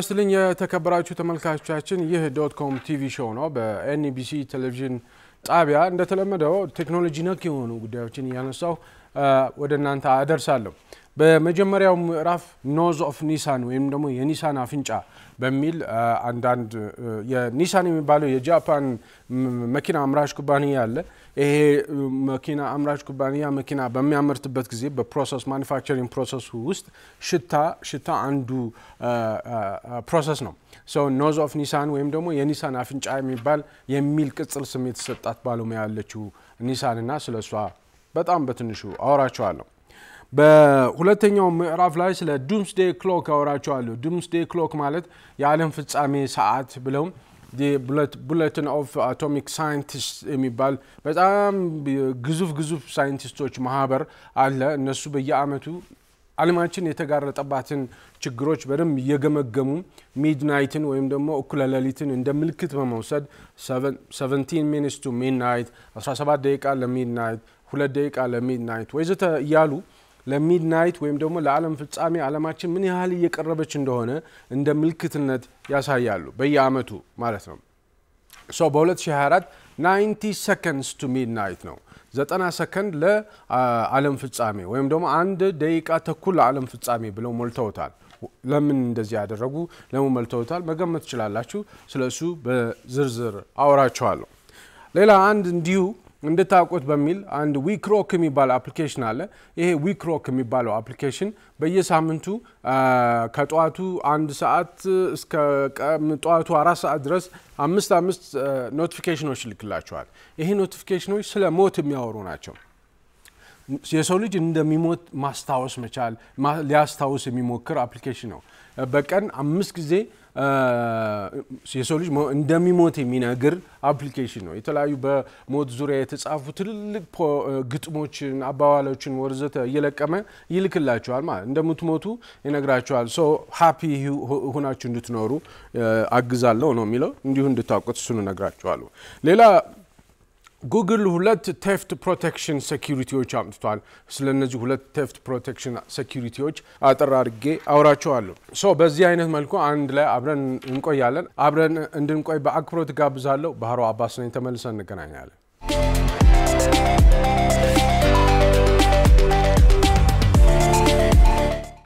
ይስጥልኝ የተከበራችሁ ተመልካቾቻችን፣ ይህ ዶት ኮም ቲቪ ሾው ነው። በኤንቢሲ ቴሌቪዥን ጣቢያ እንደተለመደው ቴክኖሎጂ ነክ የሆኑ ጉዳዮችን እያነሳሁ ወደ እናንተ አደርሳለሁ። በመጀመሪያው ምዕራፍ ኖዝ ኦፍ ኒሳን ወይም ደግሞ የኒሳን አፍንጫ በሚል አንዳንድ የኒሳን የሚባለው የጃፓን መኪና አምራች ኩባንያ አለ። ይሄ መኪና አምራች ኩባንያ መኪና በሚያመርትበት ጊዜ በፕሮሰስ ማኒፋክቸሪንግ ፕሮሰሱ ውስጥ ሽታ ሽታ አንዱ ፕሮሰስ ነው። ሰው ኖዝ ኦፍ ኒሳን ወይም ደግሞ የኒሳን አፍንጫ የሚባል የሚል ቅጽል ስም የተሰጣት ባለሙያ ያለችው ኒሳን ስለ እሷ በጣም በትንሹ አወራቸዋለሁ። በሁለተኛው ምዕራፍ ላይ ስለ ዱምስዴ ክሎክ አወራቸዋለሁ። ዱምስዴ ክሎክ ማለት የዓለም ፍጻሜ ሰዓት ብለውም ቡለትን ኦፍ አቶሚክ ሳይንቲስት የሚባል በጣም ግዙፍ ግዙፍ ሳይንቲስቶች ማህበር አለ። እነሱ በየአመቱ አለማችን የተጋረጠባትን ችግሮች በደንብ እየገመገሙ ሚድናይትን ወይም ደግሞ እኩለ ሌሊትን እንደ ምልክት በመውሰድ 17 ሚኒትስ ቱ ሚድናይት 17 ደቂቃ ለሚድናይት ሁለት ደቂቃ ለሚድናይት ወይዘተ እያሉ ለሚድናይት ወይም ደግሞ ለዓለም ፍጻሜ ዓለማችን ምን ያህል እየቀረበች እንደሆነ እንደ ምልክትነት ያሳያሉ በየአመቱ ማለት ነው። ሶ በ2024 90 ሰከንድስ ቱ ሚድናይት ነው። 90 ሰከንድ ለዓለም ፍጻሜ ወይም ደግሞ አንድ ደቂቃ ተኩል ለዓለም ፍጻሜ ብለው ሞልተውታል። ለምን እንደዚህ ያደረጉ ለምን ሞልተውታል መገመት ትችላላችሁ። ስለ እሱ በዝርዝር አወራችኋለሁ። ሌላ አንድ እንዲሁ እንድታውቁት በሚል አንድ ዊክሮክ የሚባለው አፕሊኬሽን አለ። ይሄ ዊክሮክ የሚባለው አፕሊኬሽን በየሳምንቱ ከጠዋቱ አንድ ሰዓት እስከ ጠዋቱ አራት ሰዓት ድረስ አምስት አምስት ኖቲፊኬሽኖች ይልክላቸዋል። ይሄ ኖቲፊኬሽኖች ስለ ሞት የሚያወሩ ናቸው። የሰው ልጅ እንደሚሞት ማስታወስ መቻል ሊያስታውስ የሚሞክር አፕሊኬሽን ነው። በቀን አምስት ጊዜ የሰው ልጅ እንደሚሞት የሚነግር አፕሊኬሽን ነው። የተለያዩ በሞት ዙሪያ የተጻፉ ትልልቅ ግጥሞችን፣ አባባሎችን ወርዘተ እየለቀመ ይልክላቸዋል ማለት እንደምትሞቱ ይነግራቸዋል። ሶ ሀፒ ሁናችሁ እንድትኖሩ አግዛለሁ ነው የሚለው። እንዲሁ እንድታውቁት እሱን እነግራቸዋለሁ። ሌላ ጉግል ሁለት ቴፍት ፕሮቴክሽን ሴኪሪቲዎች አምጥቷል። ስለ እነዚህ ሁለት ቴፍት ፕሮቴክሽን ሴኪሪቲዎች አጠር አድርጌ አውራቸዋለሁ። ሶ በዚህ አይነት መልኩ አንድ ላይ አብረን እንቆያለን። አብረን እንድንቆይ በአክብሮት ጋብዛለሁ። ባህሮ አባስ ነኝ። ተመልሰን እንገናኛለን።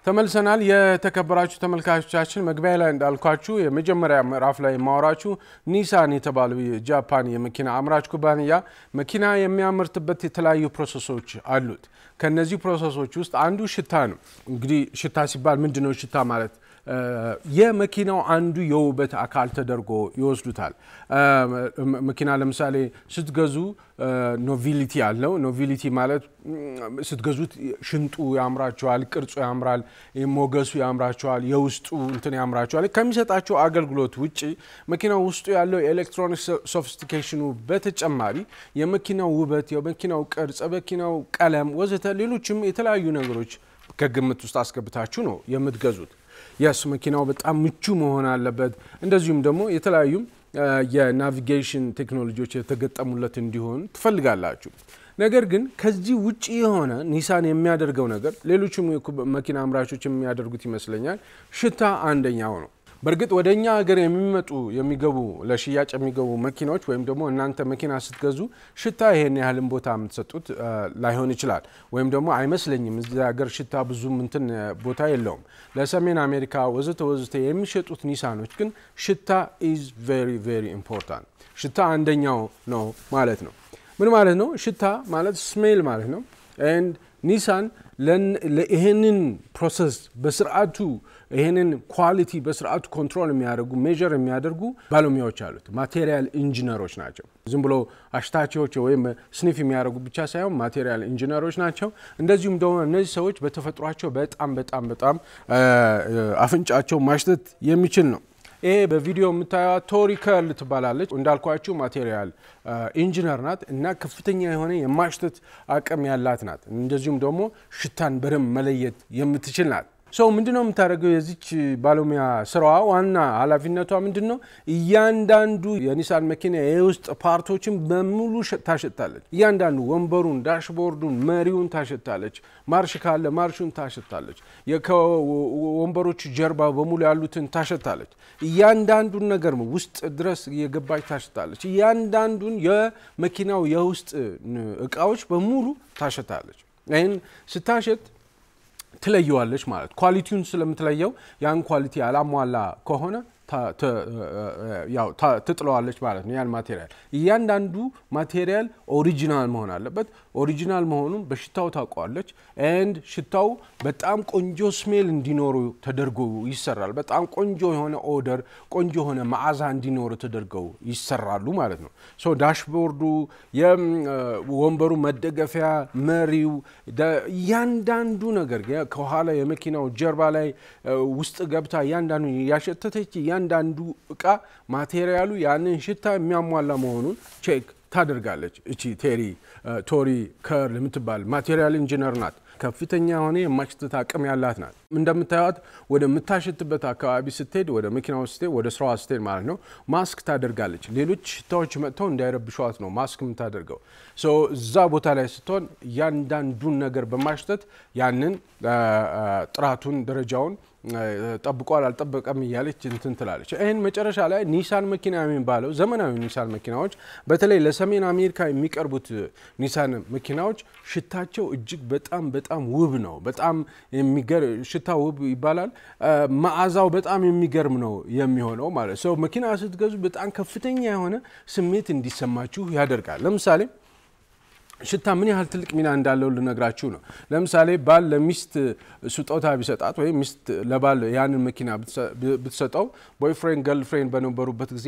ተመልሰናል። የተከበራችሁ ተመልካቾቻችን መግቢያ ላይ እንዳልኳችሁ የመጀመሪያ ምዕራፍ ላይ የማወራችሁ ኒሳን የተባለው የጃፓን የመኪና አምራች ኩባንያ መኪና የሚያመርትበት የተለያዩ ፕሮሰሶች አሉት። ከነዚህ ፕሮሰሶች ውስጥ አንዱ ሽታ ነው። እንግዲህ ሽታ ሲባል ምንድነው? ነው ሽታ ማለት የመኪናው አንዱ የውበት አካል ተደርጎ ይወስዱታል። መኪና ለምሳሌ ስትገዙ ኖቪሊቲ አለው። ኖቪሊቲ ማለት ስትገዙት ሽንጡ ያምራቸዋል፣ ቅርጹ ያምራል፣ ሞገሱ ያምራቸዋል፣ የውስጡ እንትን ያምራቸዋል። ከሚሰጣቸው አገልግሎት ውጭ መኪናው ውስጡ ያለው የኤሌክትሮኒክስ ሶፊስቲኬሽኑ በተጨማሪ የመኪናው ውበት፣ የመኪናው ቅርጽ፣ የመኪናው ቀለም ወዘተ ሌሎችም የተለያዩ ነገሮች ከግምት ውስጥ አስገብታችሁ ነው የምትገዙት። የስ መኪናው በጣም ምቹ መሆን አለበት። እንደዚሁም ደግሞ የተለያዩ የናቪጌሽን ቴክኖሎጂዎች የተገጠሙለት እንዲሆን ትፈልጋላችሁ። ነገር ግን ከዚህ ውጭ የሆነ ኒሳን የሚያደርገው ነገር ሌሎችም መኪና አምራቾች የሚያደርጉት ይመስለኛል፣ ሽታ አንደኛው ነው። በእርግጥ ወደ እኛ ሀገር የሚመጡ የሚገቡ ለሽያጭ የሚገቡ መኪናዎች ወይም ደግሞ እናንተ መኪና ስትገዙ ሽታ ይሄን ያህልን ቦታ የምትሰጡት ላይሆን ይችላል። ወይም ደግሞ አይመስለኝም እዚህ ሀገር ሽታ ብዙ ምንትን ቦታ የለውም። ለሰሜን አሜሪካ ወዘተ ወዘተ የሚሸጡት ኒሳኖች ግን ሽታ ኢዝ ቬሪ ቬሪ ኢምፖርታንት። ሽታ አንደኛው ነው ማለት ነው። ምን ማለት ነው? ሽታ ማለት ስሜል ማለት ነው። ኤንድ ኒሳን ይህንን ፕሮሰስ በስርዓቱ ይህንን ኳሊቲ በስርዓቱ ኮንትሮል የሚያደርጉ ሜር የሚያደርጉ ባለሙያዎች አሉት። ማቴሪያል ኢንጂነሮች ናቸው። ዝም ብሎ አሽታቸዎች ወይም ስኒፍ የሚያደርጉ ብቻ ሳይሆን ማቴሪያል ኢንጂነሮች ናቸው። እንደዚሁም ደግሞ እነዚህ ሰዎች በተፈጥሯቸው በጣም በጣም በጣም አፍንጫቸው ማሽተት የሚችል ነው። ይሄ በቪዲዮ የምታዩት ቶሪከል ትባላለች። እንዳልኳችሁ ማቴሪያል ኢንጂነር ናት እና ከፍተኛ የሆነ የማሽተት አቅም ያላት ናት። እንደዚሁም ደግሞ ሽታን በደንብ መለየት የምትችል ናት። ሰው ምንድን ነው የምታደርገው? የዚች ባለሙያ ስራዋ ዋና ኃላፊነቷ ምንድን ነው? እያንዳንዱ የኒሳን መኪና የውስጥ ፓርቶችን በሙሉ ታሸታለች። እያንዳንዱ ወንበሩን፣ ዳሽቦርዱን፣ መሪውን ታሸታለች። ማርሽ ካለ ማርሹን ታሸታለች። ከወንበሮቹ ጀርባ በሙሉ ያሉትን ታሸታለች። እያንዳንዱን ነገር ውስጥ ድረስ የገባች ታሸታለች። እያንዳንዱን የመኪናው የውስጥ እቃዎች በሙሉ ታሸታለች። ይህን ስታሸት ትለየዋለች ማለት ኳሊቲውን ስለምትለየው ያን ኳሊቲ አላሟላ ከሆነ ትጥለዋለች ማለት ነው። ያን ማቴሪያል እያንዳንዱ ማቴሪያል ኦሪጂናል መሆን አለበት። ኦሪጂናል መሆኑን በሽታው ታውቀዋለች። ኤንድ ሽታው በጣም ቆንጆ ስሜል እንዲኖሩ ተደርጎ ይሰራል። በጣም ቆንጆ የሆነ ኦደር፣ ቆንጆ የሆነ መዓዛ እንዲኖሩ ተደርገው ይሰራሉ ማለት ነው። ሶ ዳሽቦርዱ፣ ወንበሩ መደገፊያ፣ መሪው፣ እያንዳንዱ ነገር ከኋላ የመኪናው ጀርባ ላይ ውስጥ ገብታ እያንዳንዱ ያሸተተች እያንዳንዱ እቃ ማቴሪያሉ ያንን ሽታ የሚያሟላ መሆኑን ቼክ ታደርጋለች። እቺ ቴሪ ቶሪ ከርል የምትባል ማቴሪያል ኢንጂነር ናት። ከፍተኛ የሆነ የማሽተት አቅም ያላት ናት። እንደምታዩት ወደምታሸትበት አካባቢ ስትሄድ፣ ወደ መኪናው ስትሄድ፣ ወደ ስራዋ ስትሄድ ማለት ነው ማስክ ታደርጋለች። ሌሎች ሽታዎች መጥተው እንዳይረብሸዋት ነው ማስክ የምታደርገው። እዛ ቦታ ላይ ስትሆን እያንዳንዱን ነገር በማሽተት ያንን ጥራቱን ደረጃውን ጠብቋል አልጠበቀም እያለች እንትን ትላለች። ይህን መጨረሻ ላይ ኒሳን መኪና የሚባለው ዘመናዊ ኒሳን መኪናዎች በተለይ ለሰሜን አሜሪካ የሚቀርቡት ኒሳን መኪናዎች ሽታቸው እጅግ በጣም በጣም ውብ ነው። በጣም ሽታ ውብ ይባላል። መዓዛው በጣም የሚገርም ነው የሚሆነው ማለት ሰው መኪና ስትገዙ በጣም ከፍተኛ የሆነ ስሜት እንዲሰማችሁ ያደርጋል። ለምሳሌ ሽታ ምን ያህል ትልቅ ሚና እንዳለው ልነግራችሁ ነው። ለምሳሌ ባል ለሚስት ስጦታ ቢሰጣት ወይም ሚስት ለባል ያንን መኪና ብትሰጠው ቦይፍሬንድ ገርልፍሬንድ በነበሩበት ጊዜ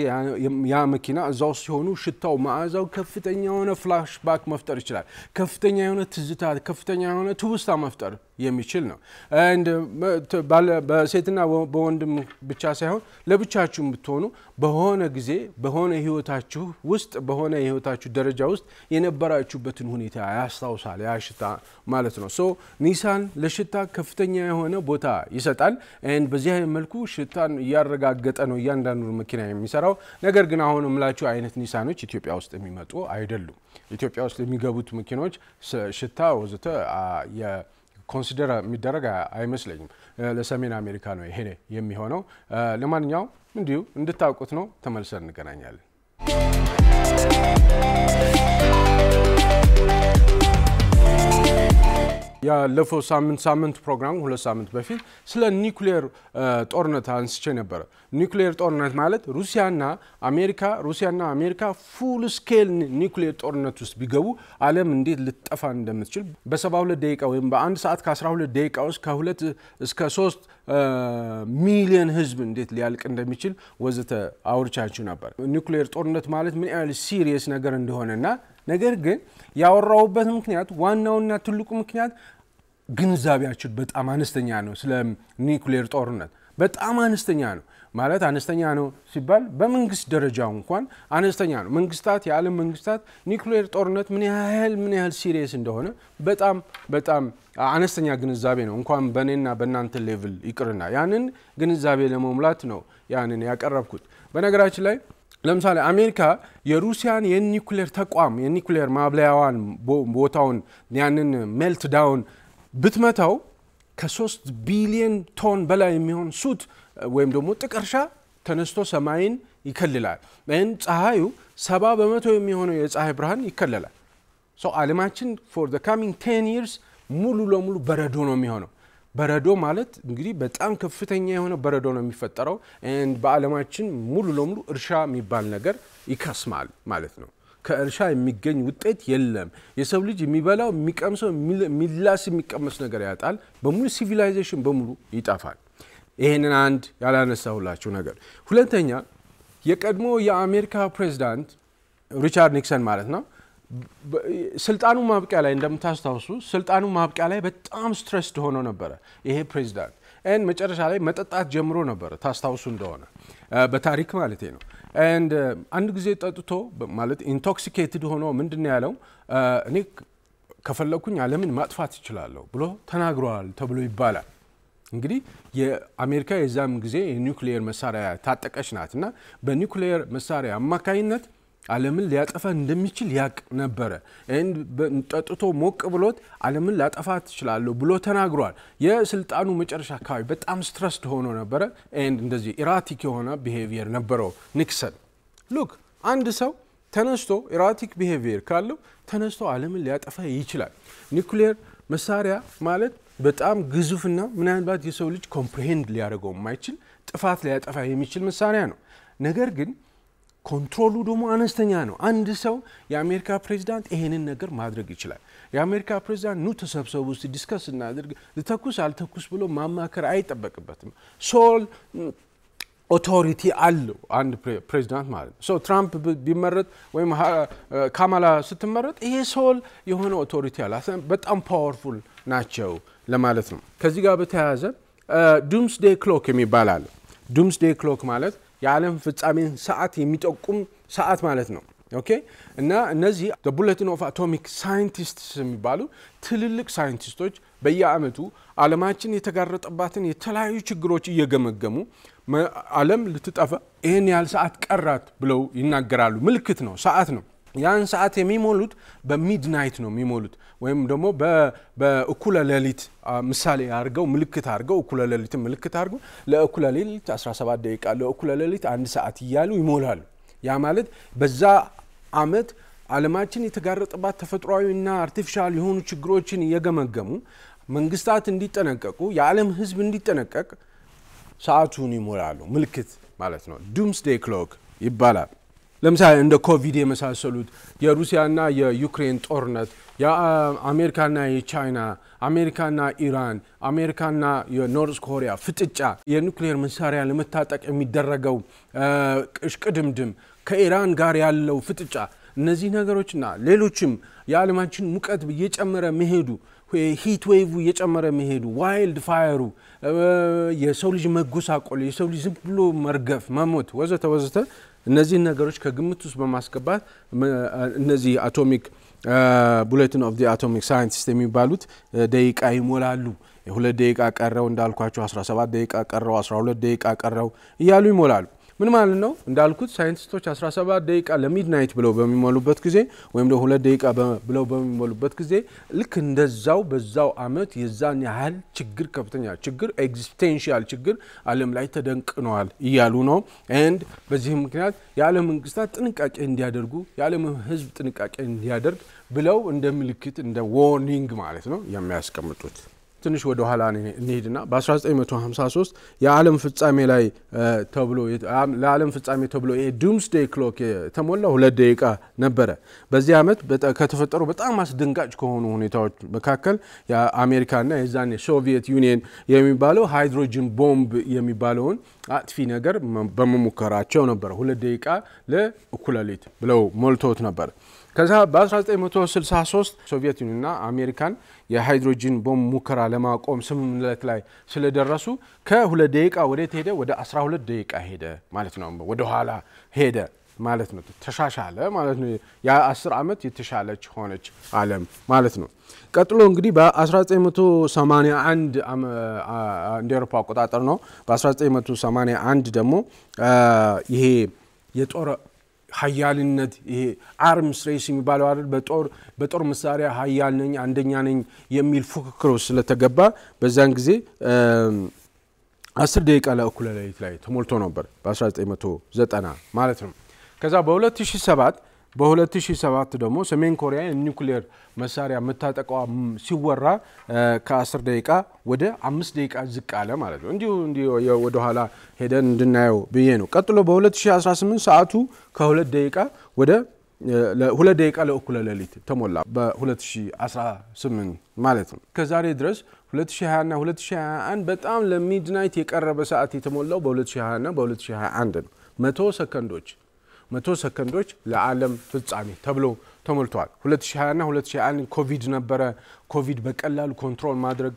ያ መኪና እዛው ሲሆኑ ሽታው፣ መዓዛው ከፍተኛ የሆነ ፍላሽባክ መፍጠር ይችላል። ከፍተኛ የሆነ ትዝታ፣ ከፍተኛ የሆነ ትውስታ መፍጠር የሚችል ነው። በሴትና በወንድም ብቻ ሳይሆን ለብቻችሁ ብትሆኑ በሆነ ጊዜ በሆነ ህይወታችሁ ውስጥ በሆነ የህይወታችሁ ደረጃ ውስጥ የነበራችሁበትን ሁኔታ ያስታውሳል ያ ሽታ ማለት ነው። ሶ ኒሳን ለሽታ ከፍተኛ የሆነ ቦታ ይሰጣል። ን በዚህ መልኩ ሽታን እያረጋገጠ ነው እያንዳንዱ መኪና የሚሰራው። ነገር ግን አሁን የምላችሁ አይነት ኒሳኖች ኢትዮጵያ ውስጥ የሚመጡ አይደሉም። ኢትዮጵያ ውስጥ የሚገቡት መኪናዎች ሽታ ወዘተ ኮንሲደር የሚደረግ አይመስለኝም። ለሰሜን አሜሪካ ነው ይሄ የሚሆነው። ለማንኛውም እንዲሁ እንድታውቁት ነው። ተመልሰን እንገናኛለን። ያለፈው ሳምንት ሳምንት ፕሮግራም ሁለት ሳምንት በፊት ስለ ኒኩሌር ጦርነት አንስቼ ነበረ። ኒኩሌር ጦርነት ማለት ሩሲያና አሜሪካ ሩሲያና አሜሪካ ፉል ስኬል ኒኩሌር ጦርነት ውስጥ ቢገቡ ዓለም እንዴት ልትጠፋ እንደምትችል በ72 ደቂቃ ወይም በአንድ ሰዓት ከ12 ደቂቃ ውስጥ ከሁለት እስከ ሶስት ሚሊዮን ህዝብ እንዴት ሊያልቅ እንደሚችል ወዘተ አውርቻችሁ ነበር። ኒኩሌር ጦርነት ማለት ምን ያህል ሲሪየስ ነገር እንደሆነና ነገር ግን ያወራውበት ምክንያት ዋናውና ትልቁ ምክንያት ግንዛቤያችን በጣም አነስተኛ ነው። ስለ ኒውክሌር ጦርነት በጣም አነስተኛ ነው ማለት አነስተኛ ነው ሲባል በመንግስት ደረጃ እንኳን አነስተኛ ነው። መንግስታት፣ የዓለም መንግስታት ኒውክሌር ጦርነት ምን ያህል ምን ያህል ሲሪየስ እንደሆነ በጣም በጣም አነስተኛ ግንዛቤ ነው። እንኳን በእኔና በእናንተ ሌቭል ይቅርና ያንን ግንዛቤ ለመሙላት ነው ያንን ያቀረብኩት። በነገራችን ላይ ለምሳሌ አሜሪካ የሩሲያን የኒውክሌር ተቋም የኒኩሌር ማብለያዋን ቦታውን ያንን ሜልት ዳውን ብትመታው ከሶስት ቢሊየን ቶን በላይ የሚሆን ሱት ወይም ደግሞ እርሻ ተነስቶ ሰማይን ይከልላል። ይህን ፀሐዩ ሰባ በመቶ የሚሆነው የፀሐይ ብርሃን ይከለላል። ሰው አለማችን ፎር ዘ ካሚንግ ቴን ይርስ ሙሉ ለሙሉ በረዶ ነው የሚሆነው። በረዶ ማለት እንግዲህ በጣም ከፍተኛ የሆነ በረዶ ነው የሚፈጠረው። በአለማችን ሙሉ ለሙሉ እርሻ የሚባል ነገር ይከስማል ማለት ነው። ከእርሻ የሚገኝ ውጤት የለም። የሰው ልጅ የሚበላው የሚቀምሰው፣ ሚላስ የሚቀመስ ነገር ያጣል። በሙሉ ሲቪላይዜሽን በሙሉ ይጠፋል። ይህንን አንድ ያላነሳሁላችሁ ነገር። ሁለተኛ የቀድሞ የአሜሪካ ፕሬዚዳንት ሪቻርድ ኒክሰን ማለት ነው ስልጣኑ ማብቂያ ላይ እንደምታስታውሱ ስልጣኑ ማብቂያ ላይ በጣም ስትረስድ ሆኖ ነበረ ይሄ ፕሬዚዳንት ን መጨረሻ ላይ መጠጣት ጀምሮ ነበረ ታስታውሱ እንደሆነ በታሪክ ማለት ነው። ኤንድ uh, አንድ ጊዜ ጠጥቶ ማለት ኢንቶክሲኬትድ ሆኖ ምንድን ያለው uh, እኔ ከፈለግኩኝ ዓለምን ማጥፋት ይችላለሁ ብሎ ተናግረዋል ተብሎ ይባላል። እንግዲህ የአሜሪካ የዛም ጊዜ የኒውክሊየር መሳሪያ ታጠቀች ናት እና በኒውክሊየር መሳሪያ አማካኝነት ዓለምን ሊያጠፋ እንደሚችል ያቅ ነበረ። ጠጥቶ ሞቅ ብሎት ዓለምን ላጠፋ ትችላለሁ ብሎ ተናግሯል። የስልጣኑ መጨረሻ አካባቢ በጣም ስትረስድ ሆኖ ነበረ። እንደዚህ ኢራቲክ የሆነ ቢሄቪየር ነበረው ኒክሰን። ሉክ አንድ ሰው ተነስቶ ኢራቲክ ቢሄቪየር ካለው ተነስቶ ዓለምን ሊያጠፋ ይችላል። ኒክሌር መሳሪያ ማለት በጣም ግዙፍና ምናልባት የሰው ልጅ ኮምፕሬሄንድ ሊያደርገው የማይችል ጥፋት ሊያጠፋ የሚችል መሳሪያ ነው። ነገር ግን ኮንትሮሉ ደግሞ አነስተኛ ነው። አንድ ሰው የአሜሪካ ፕሬዚዳንት ይሄንን ነገር ማድረግ ይችላል። የአሜሪካ ፕሬዚዳንት ኑ ተሰብሰቡ ውስጥ ዲስከስ እናድርግ፣ ልተኩስ አልተኩስ ብሎ ማማከር አይጠበቅበትም። ሶል ኦቶሪቲ አለው አንድ ፕሬዚዳንት ማለት ነው። ሶ ትራምፕ ቢመረጥ ወይም ካማላ ስትመረጥ ይሄ ሶል የሆነ ኦቶሪቲ አለ። በጣም ፓወርፉል ናቸው ለማለት ነው። ከዚህ ጋር በተያያዘ ዱምስዴ ክሎክ የሚባል አለ። ዱምስዴ ክሎክ ማለት የዓለም ፍጻሜን ሰዓት የሚጠቁም ሰዓት ማለት ነው። ኦኬ እና እነዚህ ቡለቲን ኦፍ አቶሚክ ሳይንቲስትስ የሚባሉ ትልልቅ ሳይንቲስቶች በየአመቱ አለማችን የተጋረጠባትን የተለያዩ ችግሮች እየገመገሙ አለም ልትጠፋ ይህን ያህል ሰዓት ቀራት ብለው ይናገራሉ። ምልክት ነው፣ ሰዓት ነው። ያን ሰዓት የሚሞሉት በሚድናይት ነው የሚሞሉት ወይም ደግሞ በእኩለ ሌሊት ምሳሌ አድርገው ምልክት አድርገው እኩለ ምልክት አድርገው ለእኩለ ሌሊት 17 ደቂቃ ለእኩለ ሌሊት አንድ ሰዓት እያሉ ይሞላሉ። ያ ማለት በዛ አመት አለማችን የተጋረጠባት ተፈጥሯዊና አርቲፊሻል የሆኑ ችግሮችን እየገመገሙ መንግስታት እንዲጠነቀቁ የዓለም ህዝብ እንዲጠነቀቅ ሰዓቱን ይሞላሉ። ምልክት ማለት ነው። ዱምስዴ ክሎክ ይባላል። ለምሳሌ እንደ ኮቪድ የመሳሰሉት የሩሲያና የዩክሬን ጦርነት የአሜሪካና የቻይና አሜሪካና ኢራን አሜሪካና የኖርዝ ኮሪያ ፍጥጫ የኒክሌር መሳሪያ ለመታጠቅ የሚደረገው እሽቅድምድም ከኢራን ጋር ያለው ፍጥጫ እነዚህ ነገሮችና ሌሎችም የዓለማችን ሙቀት እየጨመረ መሄዱ ሂት ዌይቭ እየጨመረ መሄዱ ዋይልድ ፋየሩ የሰው ልጅ መጎሳቆል የሰው ልጅ ዝም ብሎ መርገፍ መሞት ወዘተ ወዘተ እነዚህን ነገሮች ከግምት ውስጥ በማስገባት እነዚህ አቶሚክ ቡሌትን ኦፍ አቶሚክ ሳይንቲስት የሚባሉት ደቂቃ ይሞላሉ። የሁለት ደቂቃ ቀረው እንዳልኳቸው 17 ደቂቃ ቀረው፣ 12 ደቂቃ ቀረው እያሉ ይሞላሉ። ምን ማለት ነው? እንዳልኩት ሳይንቲስቶች 17 ደቂቃ ለሚድናይት ብለው በሚሞሉበት ጊዜ ወይም ደግሞ ሁለት ደቂቃ ብለው በሚሞሉበት ጊዜ ልክ እንደዛው በዛው አመት የዛን ያህል ችግር ከፍተኛ ችግር ኤግዚስቴንሽያል ችግር ዓለም ላይ ተደንቅነዋል እያሉ ነው። ኤንድ በዚህ ምክንያት የዓለም መንግስታት ጥንቃቄ እንዲያደርጉ የዓለም ህዝብ ጥንቃቄ እንዲያደርግ ብለው እንደ ምልክት እንደ ዎርኒንግ ማለት ነው የሚያስቀምጡት። ትንሽ ወደ ኋላ እንሄድና በ1953 የዓለም ፍጻሜ ላይ ተብሎ ለዓለም ፍጻሜ ተብሎ ዱምስዴይ ክሎክ የተሞላ ሁለት ደቂቃ ነበረ። በዚህ ዓመት ከተፈጠሩ በጣም አስደንጋጭ ከሆኑ ሁኔታዎች መካከል የአሜሪካና የዛን የሶቪየት ዩኒየን የሚባለው ሃይድሮጅን ቦምብ የሚባለውን አጥፊ ነገር በመሞከራቸው ነበረ። ሁለት ደቂቃ ለእኩለ ብለው ሞልቶት ነበር። ከዛ በ1963 ሶቪየት ዩኒየንና አሜሪካን የሃይድሮጂን ቦምብ ሙከራ ለማቆም ስምምነት ላይ ስለደረሱ ከሁለት ደቂቃ ወዴት ሄደ? ወደ 12 ደቂቃ ሄደ ማለት ነው። ወደኋላ ሄደ ማለት ነው። ተሻሻለ ማለት ነው። የ10 ዓመት የተሻለች ሆነች ዓለም ማለት ነው። ቀጥሎ እንግዲህ በ1981 እንደ ኤሮፓ አቆጣጠር ነው። በ1981 ደግሞ ይሄ የጦር ሀያልነት ይሄ አርምስ ሬስ የሚባለው አይደል በጦር መሳሪያ ሀያል ነኝ አንደኛ ነኝ የሚል ፉክክሮ ስለተገባ በዛን ጊዜ አስር ደቂቃ ለእኩለ ሌሊት ላይ ተሞልቶ ነበር በ1990 ማለት ነው። ከዛ በ2007 በ2007 ደግሞ ሰሜን ኮሪያ የኒውክሌር መሳሪያ የምታጠቋ ሲወራ ከ10 ደቂቃ ወደ አምስት ደቂቃ ዝቅ አለ ማለት ነው። እንዲሁ እንዲሁ ወደኋላ ሄደን እንድናየው ብዬ ነው። ቀጥሎ በ2018 ሰዓቱ ከሁለት ደቂቃ ወደ ሁለት ደቂቃ ለእኩለ ሌሊት ተሞላ በ2018 ማለት ነው። ከዛሬ ድረስ 2020 እና 2021 በጣም ለሚድናይት የቀረበ ሰዓት የተሞላው በ2020 እና በ2021 ነው። መቶ ሰከንዶች መቶ ሰከንዶች ለዓለም ፍጻሜ ተብሎ ተሞልተዋል። 2020ና 2021 ኮቪድ ነበረ። ኮቪድ በቀላሉ ኮንትሮል ማድረግ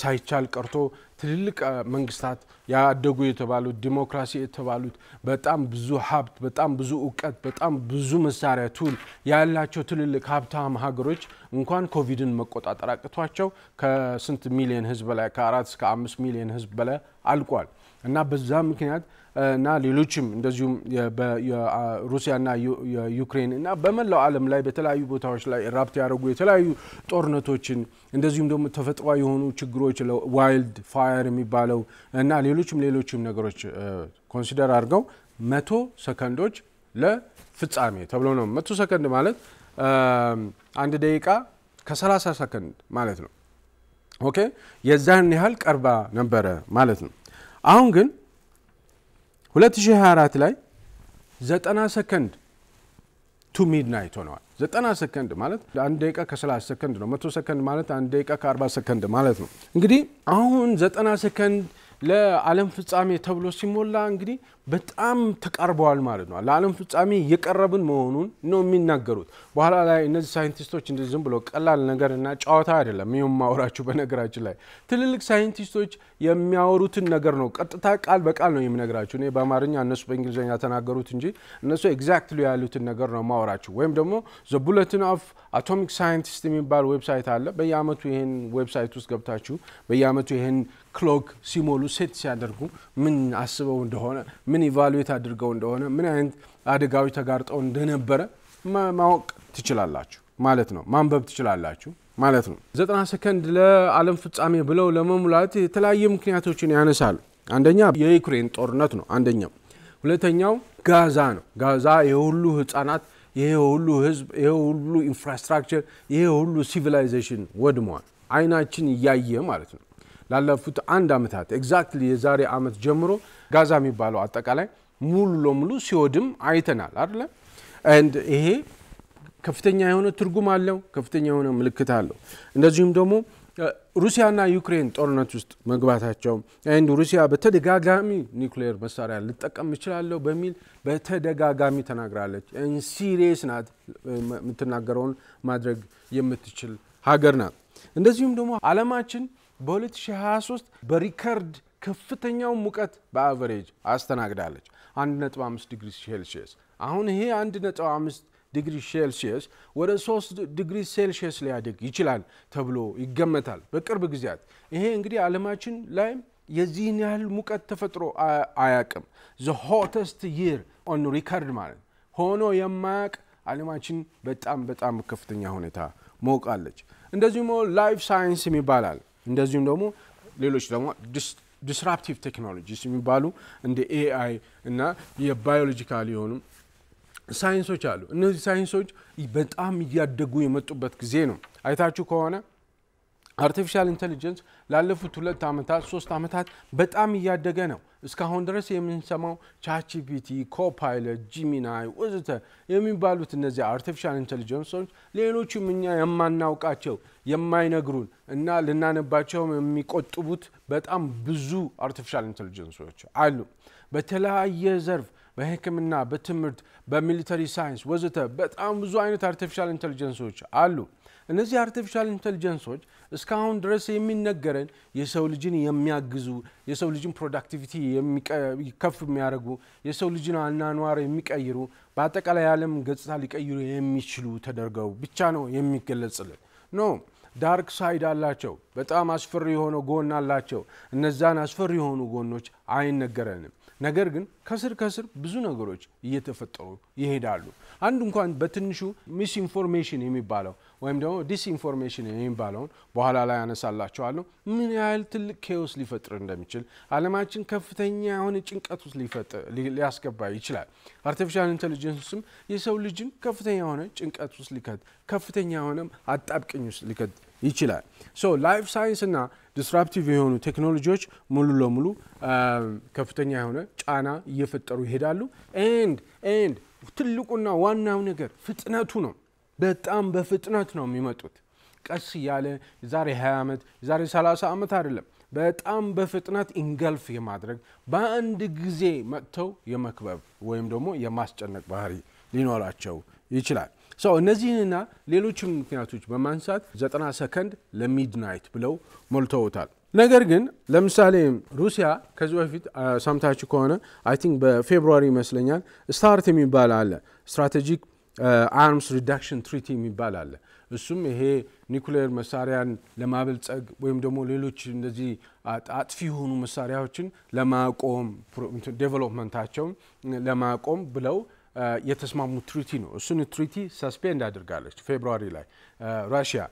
ሳይቻል ቀርቶ ትልልቅ መንግስታት ያደጉ የተባሉት ዲሞክራሲ የተባሉት በጣም ብዙ ሀብት፣ በጣም ብዙ እውቀት፣ በጣም ብዙ መሳሪያ ቱል ያላቸው ትልልቅ ሀብታም ሀገሮች እንኳን ኮቪድን መቆጣጠር አቅቷቸው ከስንት ሚሊዮን ህዝብ በላይ ከአራት እስከ አምስት ሚሊዮን ህዝብ በላይ አልቋል እና በዛ ምክንያት እና ሌሎችም እንደዚሁም ሩሲያና ዩክሬን እና በመላው ዓለም ላይ በተለያዩ ቦታዎች ላይ ራብት ያደረጉ የተለያዩ ጦርነቶችን እንደዚሁም ደግሞ ተፈጥሯዊ የሆኑ ችግሮች ዋይልድ ፋየር የሚባለው እና ሌሎችም ሌሎችም ነገሮች ኮንሲደር አድርገው መቶ ሰከንዶች ለፍጻሜ ተብሎ ነው። መቶ ሰከንድ ማለት አንድ ደቂቃ ከ30 ሰከንድ ማለት ነው። ኦኬ የዛን ያህል ቀርባ ነበረ ማለት ነው። አሁን ግን 2024 ላይ 90 ሰከንድ ቱ ሚድናይት ሆነዋል። 90 ሰከንድ ማለት አንድ ደቂቃ ከ30 ሰከንድ ነው። 100 ሰከንድ ማለት አንድ ደቂቃ ከ40 ሰከንድ ማለት ነው። እንግዲህ አሁን 90 ሰከንድ ለዓለም ፍጻሜ ተብሎ ሲሞላ እንግዲህ በጣም ተቃርበዋል ማለት ነው። ለዓለም ፍጻሜ የቀረብን መሆኑን ነው የሚናገሩት። በኋላ ላይ እነዚህ ሳይንቲስቶች እንደ ዝም ብሎ ቀላል ነገርና ጨዋታ አይደለም ማወራችሁ በነገራችን ላይ ትልልቅ ሳይንቲስቶች የሚያወሩትን ነገር ነው ቀጥታ ቃል በቃል ነው የሚነግራችሁ። እኔ በአማርኛ እነሱ በእንግሊዝኛ ተናገሩት እንጂ እነሱ ኤግዛክትሊ ያሉትን ነገር ነው ማወራችሁ ወይም ደግሞ ዘ ቡለትን ኦፍ አቶሚክ ሳይንቲስት የሚባል ዌብሳይት አለ። በየአመቱ ይህን ዌብሳይት ውስጥ ገብታችሁ በየአመቱ ይህን ክሎክ ሲሞሉ ሴት ሲያደርጉ ምን አስበው እንደሆነ ምን ኢቫሉዌት አድርገው እንደሆነ ምን አይነት አደጋዎች ተጋርጠው እንደነበረ ማወቅ ትችላላችሁ ማለት ነው። ማንበብ ትችላላችሁ ማለት ነው። ዘጠና ሰከንድ ለዓለም ፍጻሜ ብለው ለመሙላት የተለያየ ምክንያቶችን ያነሳሉ። አንደኛ የዩክሬን ጦርነት ነው። አንደኛው። ሁለተኛው ጋዛ ነው። ጋዛ የሁሉ ህጻናት፣ ይሄ ሁሉ ህዝብ፣ ይሄ ሁሉ ኢንፍራስትራክቸር፣ ይሄ ሁሉ ሲቪላይዜሽን ወድመዋል። አይናችን እያየ ማለት ነው። ላለፉት አንድ ዓመታት ኤግዛክትሊ የዛሬ ዓመት ጀምሮ ጋዛ የሚባለው አጠቃላይ ሙሉ ለሙሉ ሲወድም አይተናል አይደለ? አንድ ይሄ ከፍተኛ የሆነ ትርጉም አለው፣ ከፍተኛ የሆነ ምልክት አለው። እንደዚሁም ደግሞ ሩሲያና ዩክሬን ጦርነት ውስጥ መግባታቸው አንድ ሩሲያ በተደጋጋሚ ኒውክሌር መሳሪያ ልጠቀም እችላለሁ በሚል በተደጋጋሚ ተናግራለች። ሲሪየስ ናት፣ የምትናገረውን ማድረግ የምትችል ሀገር ናት። እንደዚሁም ደግሞ አለማችን በ2023 በሪከርድ ከፍተኛው ሙቀት በአቨሬጅ አስተናግዳለች 1.5 ዲግሪ ሴልሲየስ። አሁን ይሄ 1.5 ዲግሪ ሴልሲየስ ወደ 3 ዲግሪ ሴልሲየስ ሊያድግ ይችላል ተብሎ ይገመታል በቅርብ ጊዜያት። ይሄ እንግዲህ ዓለማችን ላይም የዚህን ያህል ሙቀት ተፈጥሮ አያቅም። ዘ ሆተስት ይር ኦን ሪከርድ ማለት ሆኖ የማያቅ ዓለማችን በጣም በጣም ከፍተኛ ሁኔታ ሞቃለች። እንደዚሁም ላይፍ ሳይንስ ይባላል እንደዚሁም ደግሞ ሌሎች ደግሞ ዲስራፕቲቭ ቴክኖሎጂስ የሚባሉ እንደ ኤአይ እና የባዮሎጂካል የሆኑ ሳይንሶች አሉ። እነዚህ ሳይንሶች በጣም እያደጉ የመጡበት ጊዜ ነው። አይታችሁ ከሆነ አርቲፊሻል ኢንቴሊጀንስ ላለፉት ሁለት ዓመታት ሶስት ዓመታት በጣም እያደገ ነው። እስካሁን ድረስ የምንሰማው ቻችፒቲ፣ ኮፓይለት፣ ጂሚናይ ወዘተ የሚባሉት እነዚህ አርቲፊሻል ኢንቴሊጀንሶች ሌሎቹም እኛ የማናውቃቸው የማይነግሩን እና ልናነባቸውም የሚቆጥቡት በጣም ብዙ አርቲፊሻል ኢንቴሊጀንሶች አሉ በተለያየ ዘርፍ በሕክምና፣ በትምህርት፣ በሚሊተሪ ሳይንስ ወዘተ በጣም ብዙ አይነት አርቲፊሻል ኢንቴሊጀንሶች አሉ። እነዚህ አርቲፊሻል ኢንቴሊጀንሶች እስካሁን ድረስ የሚነገረን የሰው ልጅን የሚያግዙ የሰው ልጅን ፕሮዳክቲቪቲ ከፍ የሚያደርጉ የሰው ልጅን አናኗር የሚቀይሩ በአጠቃላይ የዓለም ገጽታ ሊቀይሩ የሚችሉ ተደርገው ብቻ ነው የሚገለጽልን ኖ ዳርክ ሳይድ አላቸው። በጣም አስፈሪ የሆነ ጎን አላቸው። እነዛን አስፈሪ የሆኑ ጎኖች አይነገረንም። ነገር ግን ከስር ከስር ብዙ ነገሮች እየተፈጠሩ ይሄዳሉ። አንድ እንኳን በትንሹ ሚስ ኢንፎርሜሽን የሚባለው ወይም ደግሞ ዲስኢንፎርሜሽን የሚባለውን በኋላ ላይ ያነሳላቸዋለሁ ምን ያህል ትልቅ ኬዎስ ሊፈጥር እንደሚችል አለማችን ከፍተኛ የሆነ ጭንቀት ውስጥ ሊያስገባ ይችላል። አርቲፊሻል ኢንቴሊጀንስም የሰው ልጅን ከፍተኛ የሆነ ጭንቀት ውስጥ ሊከት፣ ከፍተኛ የሆነ አጣብቅኝ ውስጥ ሊከት ይችላል። ሶ ላይፍ ሳይንስ እና ዲስራፕቲቭ የሆኑ ቴክኖሎጂዎች ሙሉ ለሙሉ ከፍተኛ የሆነ ጫና እየፈጠሩ ይሄዳሉ። ኤንድ ኤንድ ትልቁና ዋናው ነገር ፍጥነቱ ነው። በጣም በፍጥነት ነው የሚመጡት። ቀስ እያለ ዛሬ 20 ዓመት ዛሬ 30 ዓመት አይደለም። በጣም በፍጥነት ኢንገልፍ የማድረግ በአንድ ጊዜ መጥተው የመክበብ ወይም ደግሞ የማስጨነቅ ባህሪ ሊኖራቸው ይችላል። ሰው እነዚህንና ሌሎችም ምክንያቶች በማንሳት ዘጠና ሰከንድ ለሚድናይት ብለው ሞልተውታል። ነገር ግን ለምሳሌ ሩሲያ ከዚህ በፊት ሰምታችሁ ከሆነ አይ ቲንክ በፌብሩዋሪ ይመስለኛል ስታርት የሚባል አለ ስትራቴጂክ አርምስ ሪዳክሽን ትሪቲ የሚባል አለ። እሱም ይሄ ኒኩሌር መሳሪያን ለማበልጸግ ወይም ደግሞ ሌሎች እንደዚህ አጥፊ የሆኑ መሳሪያዎችን ለማቆም ዴቨሎፕመንታቸውን ለማቆም ብለው የተስማሙት ትሪቲ ነው። እሱን ትሪቲ ሰስፔንድ አድርጋለች ፌብሩዋሪ ላይ ራሽያ።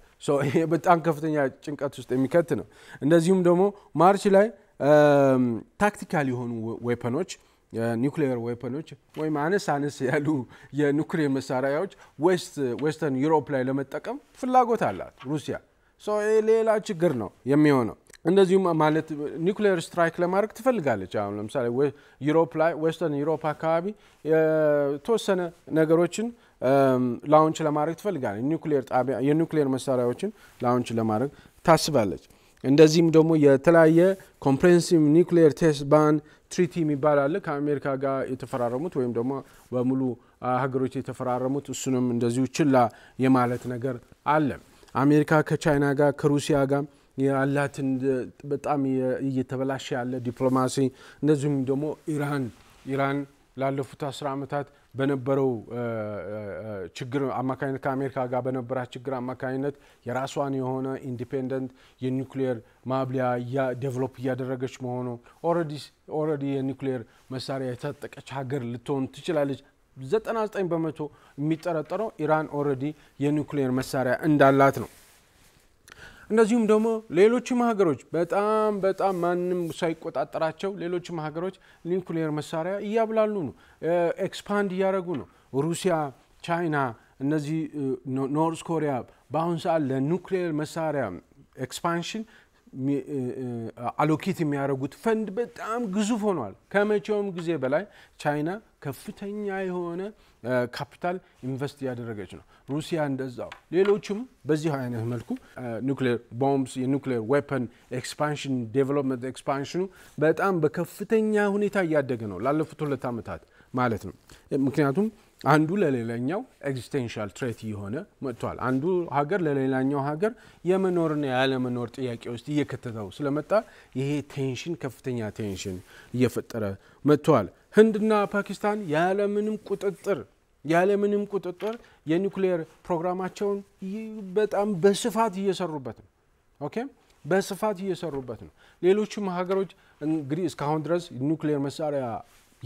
ይሄ በጣም ከፍተኛ ጭንቀት ውስጥ የሚከት ነው። እንደዚሁም ደግሞ ማርች ላይ ታክቲካል የሆኑ ዌፐኖች ኒውክሊየር ዌፐኖች ወይም አነስ አነስ ያሉ የኒውክሊየር መሳሪያዎች ዌስተርን ዩሮፕ ላይ ለመጠቀም ፍላጎት አላት ሩሲያ። ይሄ ሌላ ችግር ነው የሚሆነው። እንደዚሁም ማለት ኒውክሌር ስትራይክ ለማድረግ ትፈልጋለች። አሁን ለምሳሌ ዩሮፕ ላይ ዌስተርን ዩሮፕ አካባቢ የተወሰነ ነገሮችን ላውንች ለማድረግ ትፈልጋለች። ኒውክሌር ጣቢያ የኒውክሌር መሳሪያዎችን ላውንች ለማድረግ ታስባለች። እንደዚህም ደግሞ የተለያየ ኮምፕሬንሲቭ ኒውክሌር ቴስት ባን ትሪቲ የሚባል አለ ከአሜሪካ ጋር የተፈራረሙት ወይም ደግሞ በሙሉ ሀገሮች የተፈራረሙት እሱንም እንደዚሁ ችላ የማለት ነገር አለ። አሜሪካ ከቻይና ጋር ከሩሲያ ጋር ያላትን በጣም እየተበላሸ ያለ ዲፕሎማሲ እንደዚሁም ደግሞ ኢራን ኢራን ላለፉት አስር ዓመታት በነበረው ችግር አማካኝነት ከአሜሪካ ጋር በነበራት ችግር አማካኝነት የራሷን የሆነ ኢንዲፔንደንት የኒክሌር ማብሊያ ዴቨሎፕ እያደረገች መሆኑ ኦልሬዲ የኒክሌር መሳሪያ የታጠቀች ሀገር ልትሆን ትችላለች። 99 በመቶ የሚጠረጠረው ኢራን ኦረዲ የኒውክሌር መሳሪያ እንዳላት ነው። እንደዚሁም ደግሞ ሌሎችም ሀገሮች በጣም በጣም ማንም ሳይቆጣጠራቸው ሌሎችም ሀገሮች ኒውክሌር መሳሪያ እያብላሉ ነው፣ ኤክስፓንድ እያደረጉ ነው። ሩሲያ፣ ቻይና፣ እነዚህ ኖርዝ ኮሪያ በአሁን ሰዓት ለኒውክሌር መሳሪያ ኤክስፓንሽን አሎኬት የሚያደርጉት ፈንድ በጣም ግዙፍ ሆኗል። ከመቼውም ጊዜ በላይ ቻይና ከፍተኛ የሆነ ካፒታል ኢንቨስት እያደረገች ነው። ሩሲያ እንደዛው፣ ሌሎችም በዚህ አይነት መልኩ ኒክሌር ቦምብስ የኒክሌር ዌፐን ኤክስፓንሽን ዴቨሎፕመንት ኤክስፓንሽኑ በጣም በከፍተኛ ሁኔታ እያደገ ነው ላለፉት ሁለት ዓመታት ማለት ነው ምክንያቱም አንዱ ለሌላኛው ኤግዚስቴንሻል ትሬት እየሆነ መጥቷል። አንዱ ሀገር ለሌላኛው ሀገር የመኖርና ያለመኖር ጥያቄ ውስጥ እየከተተው ስለመጣ ይሄ ቴንሽን ከፍተኛ ቴንሽን እየፈጠረ መጥቷል። ህንድና ፓኪስታን ያለምንም ቁጥጥር ያለምንም ቁጥጥር የኒውክሌየር ፕሮግራማቸውን በጣም በስፋት እየሰሩበት ነው። ኦኬ በስፋት እየሰሩበት ነው። ሌሎቹም ሀገሮች እንግዲህ እስካሁን ድረስ ኒውክሌር መሳሪያ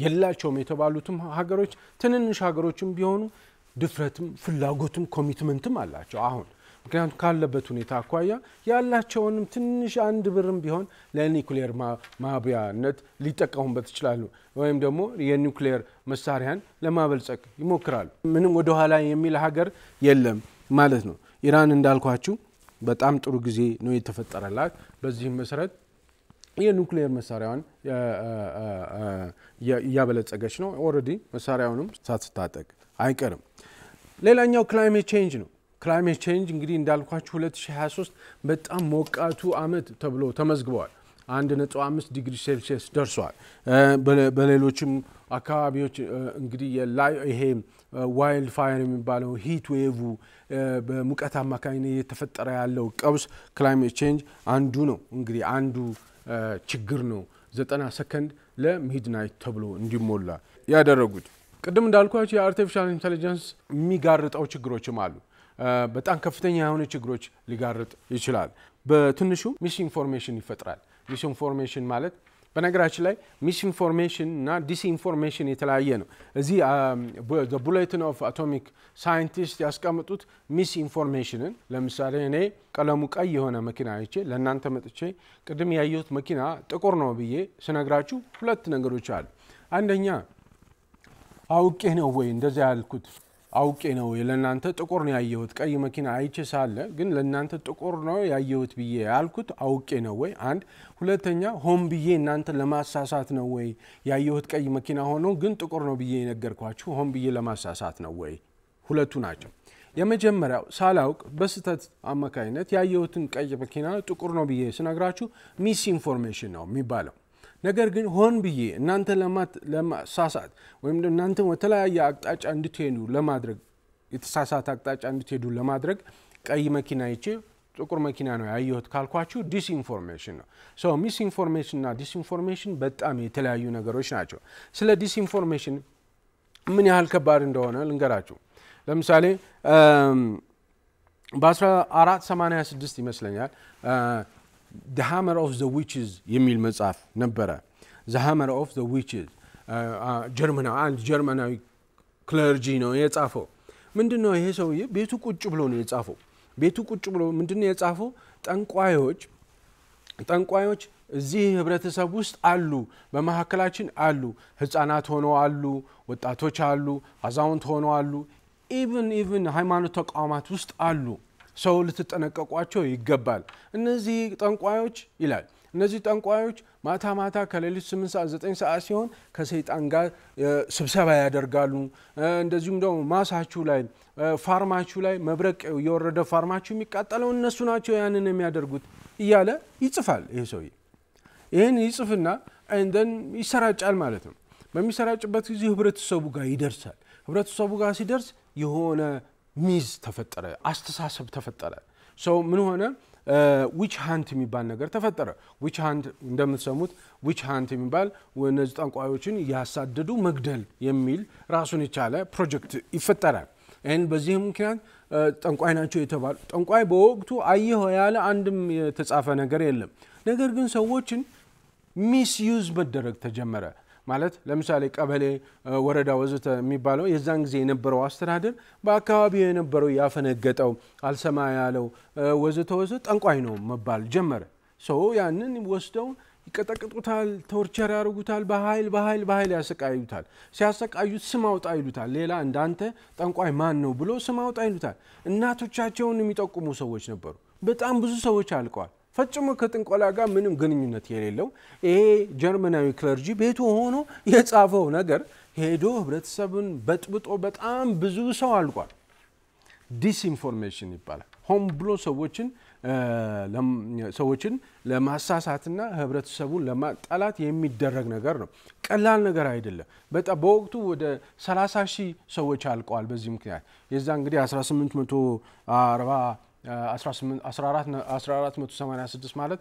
የላቸውም የተባሉትም ሀገሮች ትንንሽ ሀገሮችም ቢሆኑ ድፍረትም ፍላጎትም ኮሚትመንትም አላቸው አሁን ምክንያቱም ካለበት ሁኔታ አኳያ ያላቸውንም ትንሽ አንድ ብርም ቢሆን ለኒውክሌር ማብያነት ሊጠቀሙበት ይችላሉ፣ ወይም ደግሞ የኒውክሌር መሳሪያን ለማበልጸግ ይሞክራሉ። ምንም ወደኋላ የሚል ሀገር የለም ማለት ነው። ኢራን እንዳልኳችሁ በጣም ጥሩ ጊዜ ነው የተፈጠረላት። በዚህም መሰረት የኑክሌር መሳሪያዋን እያበለጸገች ነው። ኦልሬዲ መሳሪያውንም ሳትታጠቅ አይቀርም። ሌላኛው ክላይሜት ቼንጅ ነው። ክላይሜት ቼንጅ እንግዲህ እንዳልኳችሁ 2023 በጣም ሞቃቱ አመት ተብሎ ተመዝግበዋል። አምስት ዲግሪ ሴልሲየስ ደርሷል። በሌሎችም አካባቢዎች እንግዲህ ይሄ ዋይልድ ፋየር የሚባለው ሂት ዌቭ በሙቀት አማካኝነት እየተፈጠረ ያለው ቀውስ ክላይሜት ቼንጅ አንዱ ነው። እንግዲህ አንዱ ችግር ነው ዘጠና ሰከንድ ለሚድናይት ተብሎ እንዲሞላ ያደረጉት። ቅድም እንዳልኳቸው የአርቲፊሻል ኢንቴሊጀንስ የሚጋርጠው ችግሮችም አሉ። በጣም ከፍተኛ የሆኑ ችግሮች ሊጋርጥ ይችላል። በትንሹ ሚስ ኢንፎርሜሽን ይፈጥራል። ሚስ ኢንፎርሜሽን ማለት በነገራችን ላይ ሚስኢንፎርሜሽን እና ዲስኢንፎርሜሽን የተለያየ ነው። እዚህ ቡሌትን ኦፍ አቶሚክ ሳይንቲስት ያስቀምጡት ሚስኢንፎርሜሽንን ለምሳሌ እኔ ቀለሙ ቀይ የሆነ መኪና አይቼ ለእናንተ መጥቼ ቅድም ያየሁት መኪና ጥቁር ነው ብዬ ስነግራችሁ ሁለት ነገሮች አሉ። አንደኛ አውቄ ነው ወይ እንደዚያ ያልኩት አውቄ ነው ለእናንተ ጥቁር ነው ያየሁት። ቀይ መኪና አይቼ ሳለ ግን ለእናንተ ጥቁር ነው ያየሁት ብዬ ያልኩት አውቄ ነው ወይ? አንድ ሁለተኛ፣ ሆን ብዬ እናንተ ለማሳሳት ነው ወይ ያየሁት ቀይ መኪና ሆኖ ግን ጥቁር ነው ብዬ የነገርኳችሁ ሆን ብዬ ለማሳሳት ነው ወይ? ሁለቱ ናቸው። የመጀመሪያው ሳላውቅ በስህተት አማካኝነት ያየሁትን ቀይ መኪና ጥቁር ነው ብዬ ስነግራችሁ ሚስ ኢንፎርሜሽን ነው የሚባለው። ነገር ግን ሆን ብዬ እናንተ ለማሳሳት ወይም እናንተ በተለያየ አቅጣጫ እንድትሄዱ ለማድረግ የተሳሳት አቅጣጫ እንድትሄዱ ለማድረግ ቀይ መኪና ይቼ ጥቁር መኪና ነው ያየሁት ካልኳችሁ ዲስኢንፎርሜሽን ነው። ሶ ሚስኢንፎርሜሽን እና ዲስኢንፎርሜሽን በጣም የተለያዩ ነገሮች ናቸው። ስለ ዲስኢንፎርሜሽን ምን ያህል ከባድ እንደሆነ ልንገራችሁ። ለምሳሌ በ1486 ይመስለኛል ሃመር ኦፍ ዘ ዊችዝ የሚል መጽሐፍ ነበረ። ዘ ሃመር ኦፍ ዘ ዊችዝ ጀርመናዊ አንድ ጀርመናዊ ክለርጂ ነው የጻፈው። ምንድ ነው ይሄ ሰውዬ ቤቱ ቁጭ ብሎ ነው የጻፈው። ቤቱ ቁጭ ብሎ ምንድ ነው የጻፈው? ጠንቋዮች ጠንቋዮች እዚህ ህብረተሰብ ውስጥ አሉ፣ በመካከላችን አሉ። ህፃናት ሆኖ አሉ፣ ወጣቶች አሉ፣ አዛውንት ሆኖ አሉ። ኢቨን ኢቭን ሃይማኖት ተቋማት ውስጥ አሉ። ሰው ልትጠነቀቋቸው ይገባል። እነዚህ ጠንቋዮች ይላል እነዚህ ጠንቋዮች ማታ ማታ ከሌሊት 8 ሰዓት 9 ሰዓት ሲሆን ከሰይጣን ጋር ስብሰባ ያደርጋሉ። እንደዚሁም ደግሞ ማሳችሁ ላይ ፋርማችሁ ላይ መብረቅ የወረደ ፋርማችሁ የሚቃጠለው እነሱ ናቸው ያንን የሚያደርጉት እያለ ይጽፋል። ይሄ ሰውዬ ይህን ይጽፍና እንደን ይሰራጫል ማለት ነው። በሚሰራጭበት ጊዜ ህብረተሰቡ ጋር ይደርሳል። ህብረተሰቡ ጋር ሲደርስ የሆነ ሚዝ ተፈጠረ፣ አስተሳሰብ ተፈጠረ። ሰው ምን ሆነ? ዊች ሀንት የሚባል ነገር ተፈጠረ። ዊች ሀንት እንደምትሰሙት ዊች ሀንት የሚባል እነዚህ ጠንቋዮችን ያሳደዱ መግደል የሚል ራሱን የቻለ ፕሮጀክት ይፈጠራል። ይህን በዚህም ምክንያት ጠንቋይ ናቸው የተባሉ ጠንቋይ በወቅቱ አየሆ ያለ አንድም የተጻፈ ነገር የለም። ነገር ግን ሰዎችን ሚስዩዝ መደረግ ተጀመረ። ማለት ለምሳሌ ቀበሌ፣ ወረዳ፣ ወዘተ የሚባለው የዛን ጊዜ የነበረው አስተዳደር በአካባቢው የነበረው ያፈነገጠው፣ አልሰማ ያለው ወዘተ ወዘ ጠንቋይ ነው መባል ጀመረ። ሰው ያንን ወስደው ይቀጠቅጡታል፣ ቶርቸር ያደርጉታል፣ በኃይል በኃይል በኃይል ያሰቃዩታል። ሲያሰቃዩት ስም አውጣ ይሉታል። ሌላ እንዳንተ ጠንቋይ ማን ነው ብሎ ስም አውጣ ይሉታል። እናቶቻቸውን የሚጠቁሙ ሰዎች ነበሩ። በጣም ብዙ ሰዎች አልቀዋል። ፈጽሞ ከጥንቆላ ጋር ምንም ግንኙነት የሌለው ይሄ ጀርመናዊ ክለርጂ ቤቱ ሆኖ የጻፈው ነገር ሄዶ ህብረተሰብን በጥብጦ በጣም ብዙ ሰው አልቋል። ዲስኢንፎርሜሽን ይባላል። ሆን ብሎ ሰዎችን ሰዎችን ለማሳሳትና ህብረተሰቡን ለማጣላት የሚደረግ ነገር ነው። ቀላል ነገር አይደለም። በጣም በወቅቱ ወደ 30 ሺህ ሰዎች አልቀዋል በዚህ ምክንያት የዛ እንግዲህ 1840 1486 ማለት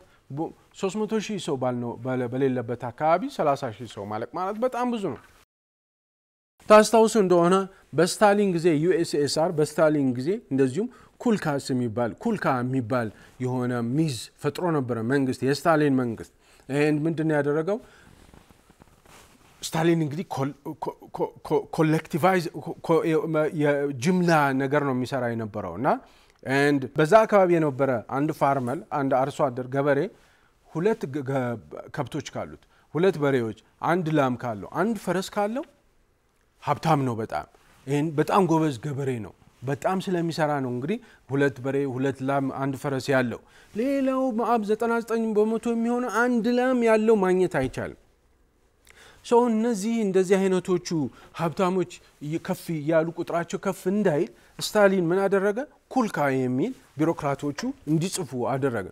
300 ሺህ ሰው በሌለበት አካባቢ 30 ሺህ ሰው ማለቅ ማለት በጣም ብዙ ነው። ታስታውሱ እንደሆነ በስታሊን ጊዜ ዩኤስኤስአር በስታሊን ጊዜ እንደዚሁም ኩልካስ የሚባል ኩልካ የሚባል የሆነ ሚዝ ፈጥሮ ነበረ መንግስት፣ የስታሊን መንግስት። ይህን ምንድን ነው ያደረገው? ስታሊን እንግዲህ ኮሌክቲቫይዝ ጅምላ ነገር ነው የሚሰራ የነበረው እና ኤንድ በዛ አካባቢ የነበረ አንድ ፋርመል አንድ አርሶ አደር ገበሬ ሁለት ከብቶች ካሉት ሁለት በሬዎች፣ አንድ ላም ካለው፣ አንድ ፈረስ ካለው ሀብታም ነው። በጣም ይህን በጣም ጎበዝ ገበሬ ነው። በጣም ስለሚሰራ ነው እንግዲህ ሁለት በሬ፣ ሁለት ላም፣ አንድ ፈረስ ያለው። ሌላው ማዕብ 99 በመቶ የሚሆነ አንድ ላም ያለው ማግኘት አይቻልም። ሰው እነዚህ እንደዚህ አይነቶቹ ሀብታሞች ከፍ እያሉ ቁጥራቸው ከፍ እንዳይል ስታሊን ምን አደረገ? ኩልካ የሚል ቢሮክራቶቹ እንዲጽፉ አደረገ።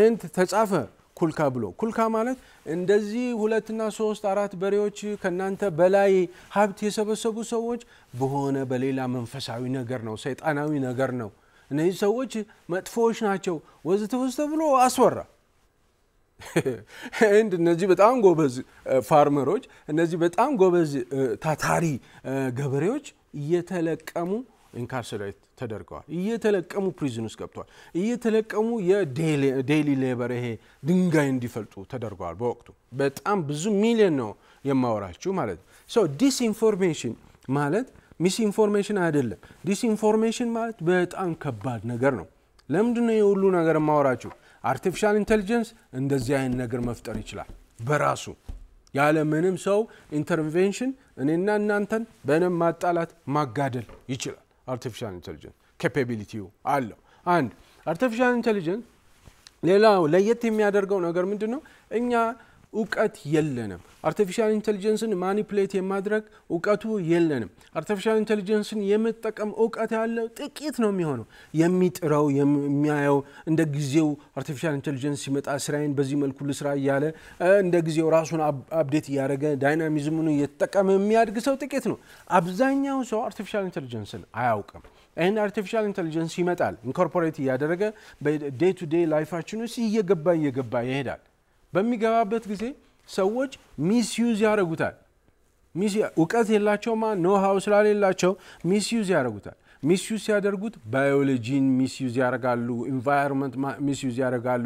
እንት ተጻፈ ኩልካ ብሎ ኩልካ ማለት እንደዚህ ሁለትና ሶስት አራት በሬዎች ከእናንተ በላይ ሀብት የሰበሰቡ ሰዎች በሆነ በሌላ መንፈሳዊ ነገር ነው፣ ሰይጣናዊ ነገር ነው፣ እነዚህ ሰዎች መጥፎዎች ናቸው ወዘተወዘተ ብሎ አስወራ። እንድ እነዚህ በጣም ጎበዝ ፋርመሮች፣ እነዚህ በጣም ጎበዝ ታታሪ ገበሬዎች እየተለቀሙ ኢንካርሰሬት ተደርገዋል። እየተለቀሙ ፕሪዝን ውስጥ ገብተዋል። እየተለቀሙ የዴይሊ ሌበር ይሄ ድንጋይ እንዲፈልጡ ተደርገዋል። በወቅቱ በጣም ብዙ ሚሊዮን ነው የማወራችሁ ማለት ነው። ዲስኢንፎርሜሽን ማለት ሚስኢንፎርሜሽን አይደለም። ዲስኢንፎርሜሽን ማለት በጣም ከባድ ነገር ነው። ለምንድነው የሁሉ ነገር የማወራችሁ? አርቲፊሻል ኢንቴሊጀንስ እንደዚህ አይነት ነገር መፍጠር ይችላል በራሱ ያለ ምንም ሰው ኢንተርቬንሽን እኔና እናንተን በንም ማጣላት ማጋደል ይችላል። አርቲፊሻል ኢንቴሊጀንስ ኬፓቢሊቲው አለው። አንድ አርቲፊሻል ኢንቴሊጀንስ ሌላው ለየት የሚያደርገው ነገር ምንድን ነው እኛ እውቀት የለንም። አርቲፊሻል ኢንቴሊጀንስን ማኒፕሌት የማድረግ እውቀቱ የለንም። አርቲፊሻል ኢንቴሊጀንስን የመጠቀም እውቀት ያለው ጥቂት ነው የሚሆነው። የሚጥረው የሚያየው እንደ ጊዜው አርቲፊሻል ኢንቴሊጀንስ ሲመጣ ስራዬን በዚህ መልኩ ልስራ እያለ እንደ ጊዜው ራሱን አፕዴት እያደረገ ዳይናሚዝሙን እየተጠቀመ የሚያድግ ሰው ጥቂት ነው። አብዛኛው ሰው አርቲፊሻል ኢንቴሊጀንስን አያውቅም። ይህን አርቲፊሻል ኢንቴሊጀንስ ይመጣል ኢንኮርፖሬት እያደረገ በዴይ ቱ ዴይ ላይፋችን ውስጥ እየገባ እየገባ ይሄዳል። በሚገባበት ጊዜ ሰዎች ሚስዩዝ ያደረጉታል። እውቀት የላቸውማ ኖሃው ስላሌላቸው ሚስዩዝ ያደረጉታል። ሚስዩዝ ሲያደርጉት ባዮሎጂን ሚስዩዝ ያደርጋሉ፣ ኢንቫይሮንመንት ሚስዩዝ ያደርጋሉ፣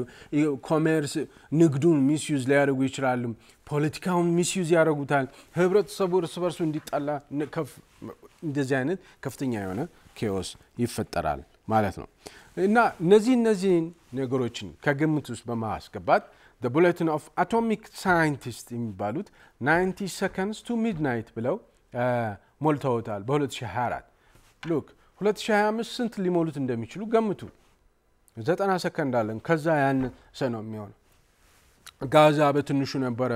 ኮሜርስ ንግዱን ሚስዩዝ ሊያደርጉ ይችላሉ፣ ፖለቲካውን ሚስዩዝ ያደርጉታል። ህብረተሰቡ እርስ በርሱ እንዲጠላ እንደዚህ አይነት ከፍተኛ የሆነ ኬዎስ ይፈጠራል ማለት ነው እና እነዚህ እነዚህን ነገሮችን ከግምት ውስጥ በማስገባት ቡሌቲን ኦፍ አቶሚክ ሳይንቲስት የሚባሉት 90 ሰከንድስ ቱ ሚድናይት ብለው ሞልተውታል በ2024 ሉክ 2025 ስንት ሊሞሉት እንደሚችሉ ገምቱ። 90 ሰከንድ አለን። ከዛ ያን ያነሰ ነው የሚሆነው። ጋዛ በትንሹ ነበረ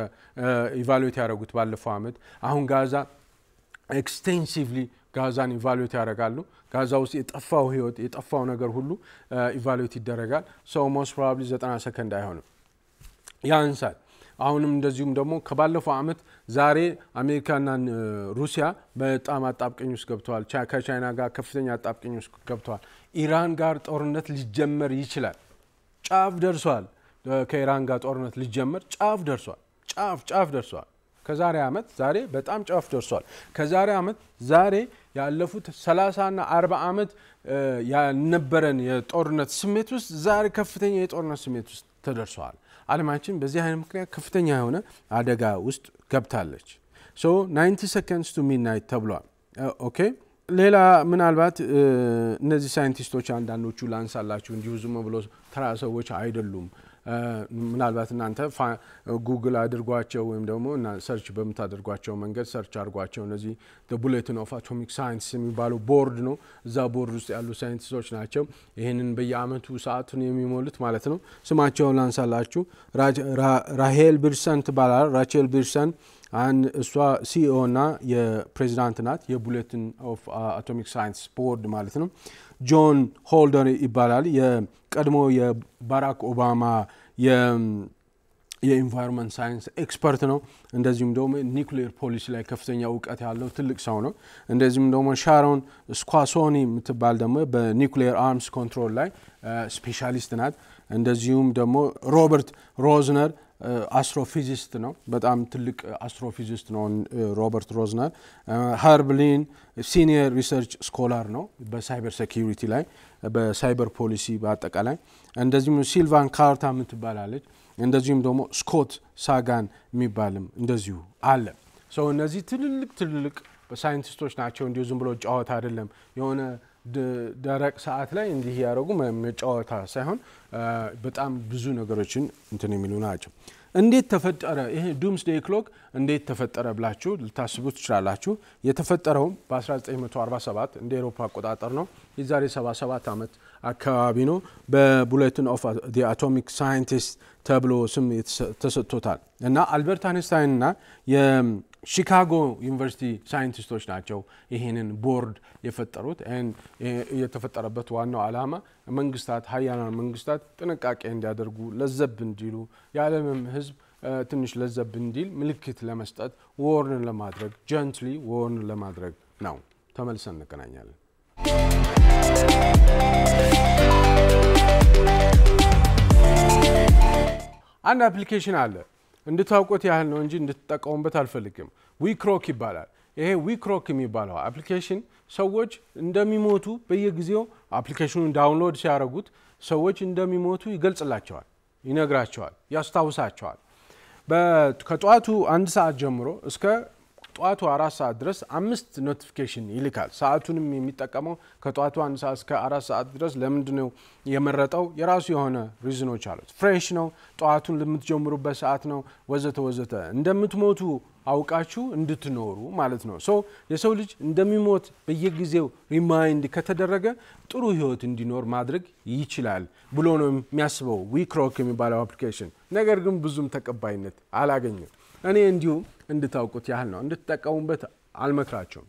ኢቫሉዌት ያደረጉት ባለፈው አመት አሁን ጋዛ ኤክስቴንሲቭሊ ጋዛን ኢቫሉዌት ያደረጋሉ። ጋዛ ውስጥ የጠፋው ህይወት የጠፋው ነገር ሁሉ ኢቫሉዌት ይደረጋል። ሰው ሞስት ፕሮባብሊ 90 ሰከንድ አይሆንም። ያንሳል። አሁንም እንደዚሁም ደግሞ ከባለፈው ዓመት ዛሬ አሜሪካና ሩሲያ በጣም አጣብቀኝ ውስጥ ገብተዋል። ከቻይና ጋር ከፍተኛ አጣብቀኝ ውስጥ ገብተዋል። ኢራን ጋር ጦርነት ሊጀመር ይችላል። ጫፍ ደርሷል። ከኢራን ጋር ጦርነት ሊጀመር ጫፍ ደርሷል። ጫፍ ጫፍ ደርሷል። ከዛሬ ዓመት ዛሬ በጣም ጫፍ ደርሷል። ከዛሬ ዓመት ዛሬ ያለፉት 30ና 40 ዓመት ያልነበረን የጦርነት ስሜት ውስጥ ዛሬ ከፍተኛ የጦርነት ስሜት ውስጥ ተደርሰዋል። አለማችን በዚህ አይነት ምክንያት ከፍተኛ የሆነ አደጋ ውስጥ ገብታለች። ሶ 90 ሰከንድስ ቱ ሚድናይት ተብሏል። ኦኬ ሌላ ምናልባት እነዚህ ሳይንቲስቶች አንዳንዶቹ ላንሳላችሁ እንዲሁ ዝም ብሎ ተራ ሰዎች አይደሉም። ምናልባት እናንተ ጉግል አድርጓቸው ወይም ደግሞ ሰርች በምታደርጓቸው መንገድ ሰርች አድርጓቸው። እነዚህ ቡሌትን ኦፍ አቶሚክ ሳይንስ የሚባለው ቦርድ ነው። እዛ ቦርድ ውስጥ ያሉ ሳይንቲስቶች ናቸው ይህንን በየአመቱ ሰዓቱን የሚሞሉት ማለት ነው። ስማቸውን ላንሳላችሁ። ራሄል ቢርሰን ትባላል። ራቼል ቢርሰን እሷ ሲኢኦ e ና የፕሬዚዳንት ናት የቡሌትን ኦፍ አቶሚክ ሳይንስ ቦርድ ማለት ነው። ጆን ሆልደን ይባላል። የቀድሞ የባራክ ኦባማ የኢንቫይሮንመንት ሳይንስ ኤክስፐርት ነው። እንደዚሁም ደግሞ ኒኩሌር ፖሊሲ ላይ ከፍተኛ እውቀት ያለው ትልቅ ሰው ነው። እንደዚሁም ደግሞ ሻሮን ስኳሶኒ የምትባል ደግሞ በኒኩሌር አርምስ ኮንትሮል ላይ ስፔሻሊስት ናት። እንደዚሁም ደግሞ ሮበርት ሮዝነር አስትሮፊዚስት ነው። በጣም ትልቅ አስትሮፊዚስት ነው ሮበርት ሮዝነር። ሀርብሊን ሲኒየር ሪሰርች ስኮላር ነው በሳይበር ሴኪሪቲ ላይ በሳይበር ፖሊሲ በአጠቃላይ እንደዚሁም ሲልቫን ካርታ የምትባላለች እንደዚሁም ደግሞ ስኮት ሳጋን የሚባልም እንደዚሁ አለ። ሰው እነዚህ ትልልቅ ትልልቅ ሳይንቲስቶች ናቸው። እንዲሁ ዝም ብሎ ጨዋታ አይደለም የሆነ ደረቅ ሰዓት ላይ እንዲህ እያደረጉ መጫወታ ሳይሆን በጣም ብዙ ነገሮችን እንትን የሚሉ ናቸው። እንዴት ተፈጠረ ይሄ ዱምስ ዴይ ክሎክ እንዴት ተፈጠረ ብላችሁ ልታስቡ ትችላላችሁ። የተፈጠረውም በ1947 እንደ ኤሮፓ አቆጣጠር ነው። የዛሬ 77 ዓመት አካባቢ ነው። በቡሌትን ኦፍ አቶሚክ ሳይንቲስት ተብሎ ስም ተሰጥቶታል እና አልበርት አንስታይንና ሺካጎ ዩኒቨርሲቲ ሳይንቲስቶች ናቸው ይህንን ቦርድ የፈጠሩት። የተፈጠረበት ዋናው ዓላማ መንግስታት፣ ሀያላን መንግስታት ጥንቃቄ እንዲያደርጉ ለዘብ እንዲሉ የዓለምም ህዝብ ትንሽ ለዘብ እንዲል ምልክት ለመስጠት ወርን ለማድረግ ጀንትሊ ወርን ለማድረግ ነው። ተመልሰን እንገናኛለን። አንድ አፕሊኬሽን አለ እንድታውቁት ያህል ነው እንጂ እንድትጠቀሙበት አልፈልግም። ዊክሮክ ይባላል። ይሄ ዊክሮክ የሚባለው አፕሊኬሽን ሰዎች እንደሚሞቱ በየጊዜው አፕሊኬሽኑን ዳውንሎድ ሲያደርጉት ሰዎች እንደሚሞቱ ይገልጽላቸዋል፣ ይነግራቸዋል፣ ያስታውሳቸዋል። ከጠዋቱ አንድ ሰዓት ጀምሮ እስከ ከጠዋቱ አራት ሰዓት ድረስ አምስት ኖቲፊኬሽን ይልካል። ሰዓቱንም የሚጠቀመው ከጠዋቱ አንድ ሰዓት እስከ አራት ሰዓት ድረስ ለምንድ ነው የመረጠው? የራሱ የሆነ ሪዝኖች አሉት። ፍሬሽ ነው፣ ጠዋቱን ለምትጀምሩበት ሰዓት ነው፣ ወዘተ ወዘተ። እንደምትሞቱ አውቃችሁ እንድትኖሩ ማለት ነው። ሶ የሰው ልጅ እንደሚሞት በየጊዜው ሪማይንድ ከተደረገ ጥሩ ህይወት እንዲኖር ማድረግ ይችላል ብሎ ነው የሚያስበው ዊክሮክ የሚባለው አፕሊኬሽን። ነገር ግን ብዙም ተቀባይነት አላገኘም። እኔ እንዲሁ እንድታውቁት ያህል ነው። እንድትጠቀሙበት አልመክራቸውም።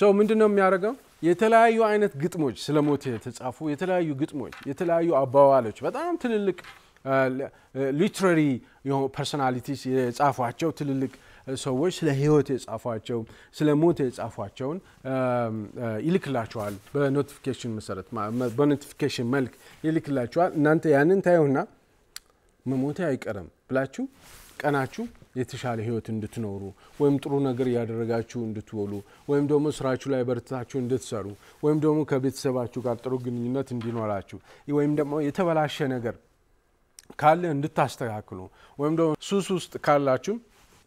ሰው ምንድን ነው የሚያደርገው? የተለያዩ አይነት ግጥሞች ስለ ሞት የተጻፉ የተለያዩ ግጥሞች፣ የተለያዩ አባባሎች በጣም ትልልቅ ሊትራሪ ፐርሶናሊቲስ የጻፏቸው ትልልቅ ሰዎች ስለ ህይወት የጻፏቸው ስለ ሞት የጻፏቸውን ይልክላቸዋል። በኖቲፊኬሽን መሰረት በኖቲፊኬሽን መልክ ይልክላቸዋል። እናንተ ያንን ታየውና መሞቴ አይቀርም ብላችሁ ቀናችሁ የተሻለ ህይወት እንድትኖሩ ወይም ጥሩ ነገር እያደረጋችሁ እንድትወሉ ወይም ደግሞ ስራችሁ ላይ በርታችሁ እንድትሰሩ ወይም ደግሞ ከቤተሰባችሁ ጋር ጥሩ ግንኙነት እንዲኖራችሁ ወይም ደግሞ የተበላሸ ነገር ካለ እንድታስተካክሉ ወይም ደግሞ ሱስ ውስጥ ካላችሁ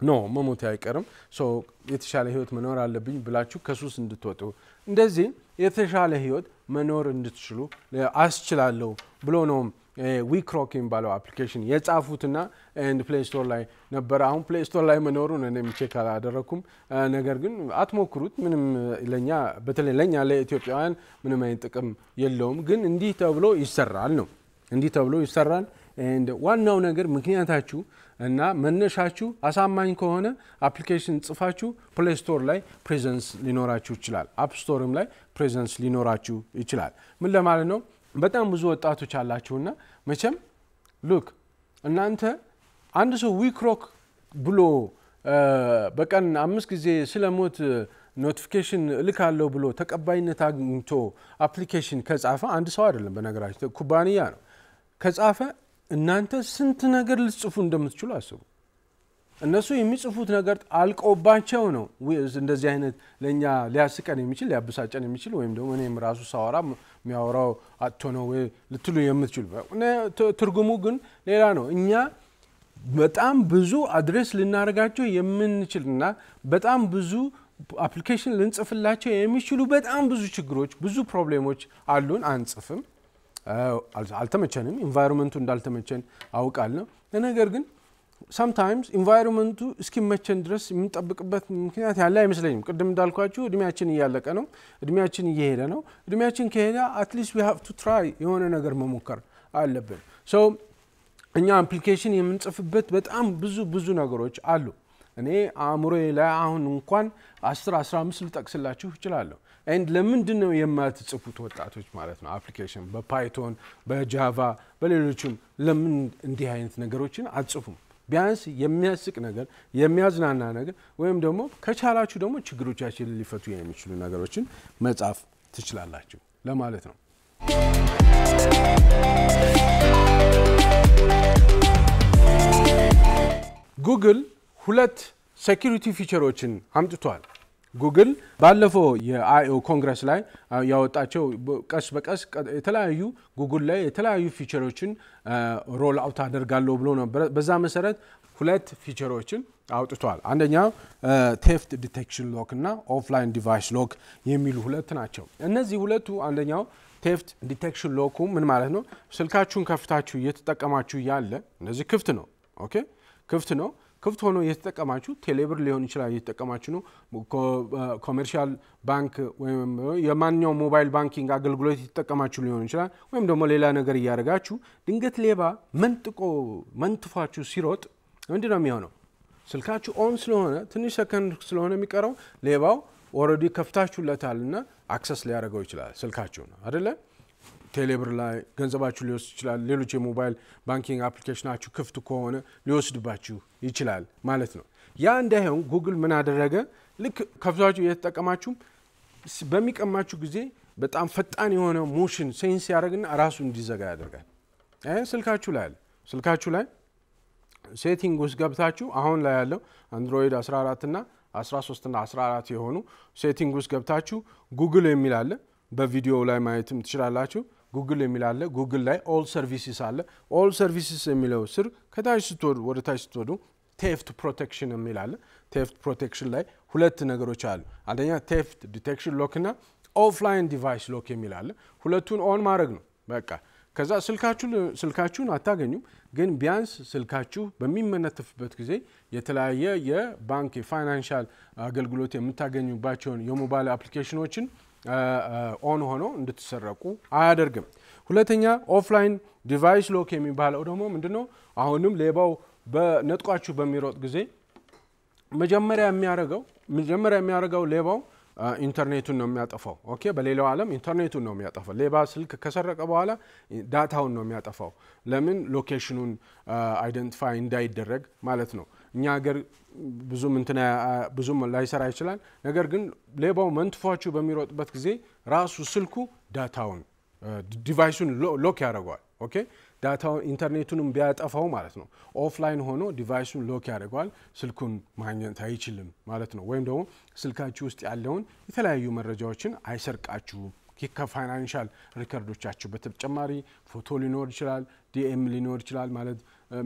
ኖ መሞት አይቀርም የተሻለ ህይወት መኖር አለብኝ ብላችሁ ከሱስ እንድትወጡ እንደዚህ የተሻለ ህይወት መኖር እንድትችሉ አስችላለሁ ብሎ ነውም። ዊክሮክ የሚባለው አፕሊኬሽን የጻፉትና ኤንድ ፕሌይ ስቶር ላይ ነበረ። አሁን ፕሌይ ስቶር ላይ መኖሩን እኔም ቼክ አላደረግኩም። ነገር ግን አትሞክሩት። ምንም ለኛ በተለይ ለኛ ለኢትዮጵያውያን ምንም አይነት ጥቅም የለውም። ግን እንዲህ ተብሎ ይሰራል ነው እንዲህ ተብሎ ይሰራል። ዋናው ነገር ምክንያታችሁ እና መነሻችሁ አሳማኝ ከሆነ አፕሊኬሽን ጽፋችሁ ፕሌይ ስቶር ላይ ፕሬዘንስ ሊኖራችሁ ይችላል። አፕ ስቶርም ላይ ፕሬዘንስ ሊኖራችሁ ይችላል። ምን ለማለት ነው? በጣም ብዙ ወጣቶች አላችሁና መቼም ሉክ እናንተ አንድ ሰው ዊክሮክ ብሎ በቀን አምስት ጊዜ ስለ ሞት ኖቲፊኬሽን እልካለሁ ብሎ ተቀባይነት አግኝቶ አፕሊኬሽን ከጻፈ አንድ ሰው አይደለም፣ በነገራችን ኩባንያ ነው ከጻፈ እናንተ ስንት ነገር ልጽፉ እንደምትችሉ አስቡ። እነሱ የሚጽፉት ነገር አልቆባቸው ነው። እንደዚህ አይነት ለእኛ ሊያስቀን የሚችል ሊያብሳጨን የሚችል ወይም ደግሞ እኔም ራሱ ሳወራ የሚያወራው አቶ ነው ልትሉ የምትችሉ ትርጉሙ ግን ሌላ ነው። እኛ በጣም ብዙ አድሬስ ልናደርጋቸው የምንችልና በጣም ብዙ አፕሊኬሽን ልንጽፍላቸው የሚችሉ በጣም ብዙ ችግሮች፣ ብዙ ፕሮብሌሞች አሉን። አንጽፍም፣ አልተመቸንም። ኢንቫይሮንመንቱ እንዳልተመቸን አውቃል ነው ነገር ግን ሰምታይምስ ኢንቫይሮንመንቱ እስኪመቸን ድረስ የምንጠብቅበት ምክንያት ያለ አይመስለኝም። ቅድም እንዳልኳችሁ እድሜያችን እያለቀ ነው። እድሜያችን እየሄደ ነው። እድሜያችን ከሄደ አትሊስት ዊ ቱ ትራይ የሆነ ነገር መሞከር አለብን። ሶ እኛ አፕሊኬሽን የምንጽፍበት በጣም ብዙ ብዙ ነገሮች አሉ። እኔ አእምሮ ላይ አሁን እንኳን 10 15 ልጠቅስላችሁ እችላለሁ። ኤንድ ለምንድን ነው የማትጽፉት ወጣቶች ማለት ነው አፕሊኬሽን በፓይቶን በጃቫ በሌሎችም ለምን እንዲህ አይነት ነገሮችን አትጽፉም? ቢያንስ የሚያስቅ ነገር የሚያዝናና ነገር ወይም ደግሞ ከቻላችሁ ደግሞ ችግሮቻችን ሊፈቱ የሚችሉ ነገሮችን መጻፍ ትችላላችሁ ለማለት ነው። ጉግል ሁለት ሴኪሪቲ ፊቸሮችን አምጥቷል። ጉግል ባለፈው የአይኦ ኮንግረስ ላይ ያወጣቸው ቀስ በቀስ የተለያዩ ጉግል ላይ የተለያዩ ፊቸሮችን ሮል አውት አደርጋለሁ ብሎ ነበረ። በዛ መሰረት ሁለት ፊቸሮችን አውጥቷል። አንደኛው ቴፍት ዲቴክሽን ሎክ እና ኦፍላይን ዲቫይስ ሎክ የሚሉ ሁለት ናቸው። እነዚህ ሁለቱ አንደኛው ቴፍት ዲቴክሽን ሎኩ ምን ማለት ነው? ስልካችሁን ከፍታችሁ እየተጠቀማችሁ ያለ እነዚህ ክፍት ነው። ኦኬ ክፍት ነው ክፍት ሆኖ እየተጠቀማችሁ ቴሌብር ሊሆን ይችላል እየተጠቀማችሁ ነው። ኮሜርሻል ባንክ ወይም የማንኛውም ሞባይል ባንኪንግ አገልግሎት የተጠቀማችሁ ሊሆን ይችላል። ወይም ደግሞ ሌላ ነገር እያደረጋችሁ ድንገት ሌባ መንጥቆ መንትፏችሁ ሲሮጥ ምንድ ነው የሚሆነው? ስልካችሁ ኦን ስለሆነ ትንሽ ሰከንድ ስለሆነ የሚቀረው ሌባው ኦልሬዲ ከፍታችሁለታል እና አክሰስ ሊያደርገው ይችላል ነው አይደለም። ቴሌብር ላይ ገንዘባችሁ ሊወስድ ይችላል። ሌሎች የሞባይል ባንኪንግ አፕሊኬሽናችሁ ክፍት ከሆነ ሊወስድባችሁ ይችላል ማለት ነው። ያ እንዳይሆን ጉግል ምን አደረገ? ልክ ከብዛችሁ እየተጠቀማችሁም በሚቀማችሁ ጊዜ በጣም ፈጣን የሆነ ሞሽን ሴንስ ያደርግና ራሱ እንዲዘጋ ያደርጋል። ስልካችሁ ላይ አለ። ስልካችሁ ላይ ሴቲንግ ውስጥ ገብታችሁ አሁን ላይ ያለው አንድሮይድ 14 ና 13 ና 14 የሆኑ ሴቲንግ ውስጥ ገብታችሁ ጉግል የሚል አለ። በቪዲዮ ላይ ማየትም ትችላላችሁ። ጉግል የሚል አለ። ጉግል ላይ ኦል ሰርቪሲስ አለ። ኦል ሰርቪሲስ የሚለው ስር ከታች ስትወዱ ወደ ታች ስትወዱ ቴፍት ፕሮቴክሽን የሚል አለ። ቴፍት ፕሮቴክሽን ላይ ሁለት ነገሮች አሉ። አንደኛ ቴፍት ዲቴክሽን ሎክ ና ኦፍላይን ዲቫይስ ሎክ የሚል አለ። ሁለቱን ኦን ማድረግ ነው በቃ። ከዛ ስልካችሁን አታገኙም፣ ግን ቢያንስ ስልካችሁ በሚመነተፍበት ጊዜ የተለያየ የባንክ የፋይናንሻል አገልግሎት የምታገኙባቸውን የሞባይል አፕሊኬሽኖችን ኦን ሆኖ እንድትሰረቁ አያደርግም። ሁለተኛ ኦፍላይን ዲቫይስ ሎክ የሚባለው ደግሞ ነው? አሁንም ሌባው በነጥቋችሁ በሚሮጥ ጊዜ መጀመሪያ የሚያደርገው መጀመሪያ የሚያደርገው ሌባው ኢንተርኔቱን ነው የሚያጠፋው። ኦኬ፣ በሌላው ዓለም ኢንተርኔቱን ነው የሚያጠፋው። ሌባ ስልክ ከሰረቀ በኋላ ዳታውን ነው የሚያጠፋው። ለምን ሎኬሽኑን አይደንቲፋይ እንዳይደረግ ማለት ነው። እኛ ሀገር ብዙም እንትን ብዙም ላይሰራ ይችላል። ነገር ግን ሌባው መንትፏችሁ በሚሮጥበት ጊዜ ራሱ ስልኩ ዳታውን ዲቫይሱን ሎክ ያደርገዋል። ኦኬ ዳታውን ኢንተርኔቱንም ቢያጠፋው ማለት ነው ኦፍላይን ሆኖ ዲቫይሱን ሎክ ያደርገዋል። ስልኩን ማግኘት አይችልም ማለት ነው። ወይም ደግሞ ስልካችሁ ውስጥ ያለውን የተለያዩ መረጃዎችን አይሰርቃችሁም። ከፋይናንሻል ሪከርዶቻችሁ በተጨማሪ ፎቶ ሊኖር ይችላል፣ ዲኤም ሊኖር ይችላል ማለት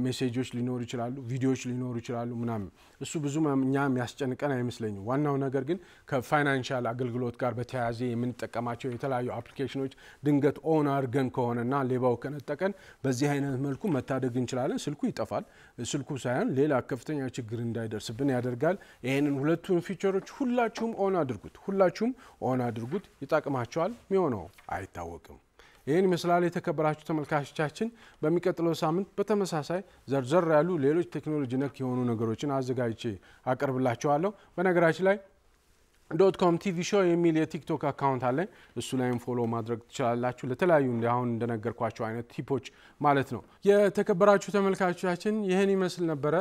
ሜሴጆች ሊኖሩ ይችላሉ፣ ቪዲዮዎች ሊኖሩ ይችላሉ ምናምን። እሱ ብዙ እኛ የሚያስጨንቀን አይመስለኝም። ዋናው ነገር ግን ከፋይናንሻል አገልግሎት ጋር በተያያዘ የምንጠቀማቸው የተለያዩ አፕሊኬሽኖች ድንገት ኦን አድርገን ከሆነና ሌባው ከነጠቀን በዚህ አይነት መልኩ መታደግ እንችላለን። ስልኩ ይጠፋል። ስልኩ ሳይሆን ሌላ ከፍተኛ ችግር እንዳይደርስብን ያደርጋል። ይህንን ሁለቱን ፊቸሮች ሁላችሁም ኦን አድርጉት፣ ሁላችሁም ኦን አድርጉት። ይጠቅማቸዋል። የሚሆነው አይታወቅም። ይህን ይመስላል። የተከበራችሁ ተመልካቾቻችን በሚቀጥለው ሳምንት በተመሳሳይ ዘርዘር ያሉ ሌሎች ቴክኖሎጂ ነክ የሆኑ ነገሮችን አዘጋጅቼ አቀርብላችኋለሁ። በነገራችን ላይ ዶት ኮም ቲቪ ሾው የሚል የቲክቶክ አካውንት አለኝ። እሱ ላይም ፎሎ ማድረግ ትችላላችሁ። ለተለያዩ አሁን እንደነገርኳቸው አይነት ቲፖች ማለት ነው። የተከበራችሁ ተመልካቾቻችን ይህን ይመስል ነበረ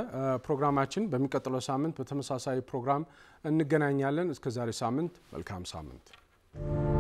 ፕሮግራማችን። በሚቀጥለው ሳምንት በተመሳሳይ ፕሮግራም እንገናኛለን። እስከዛሬ ሳምንት መልካም ሳምንት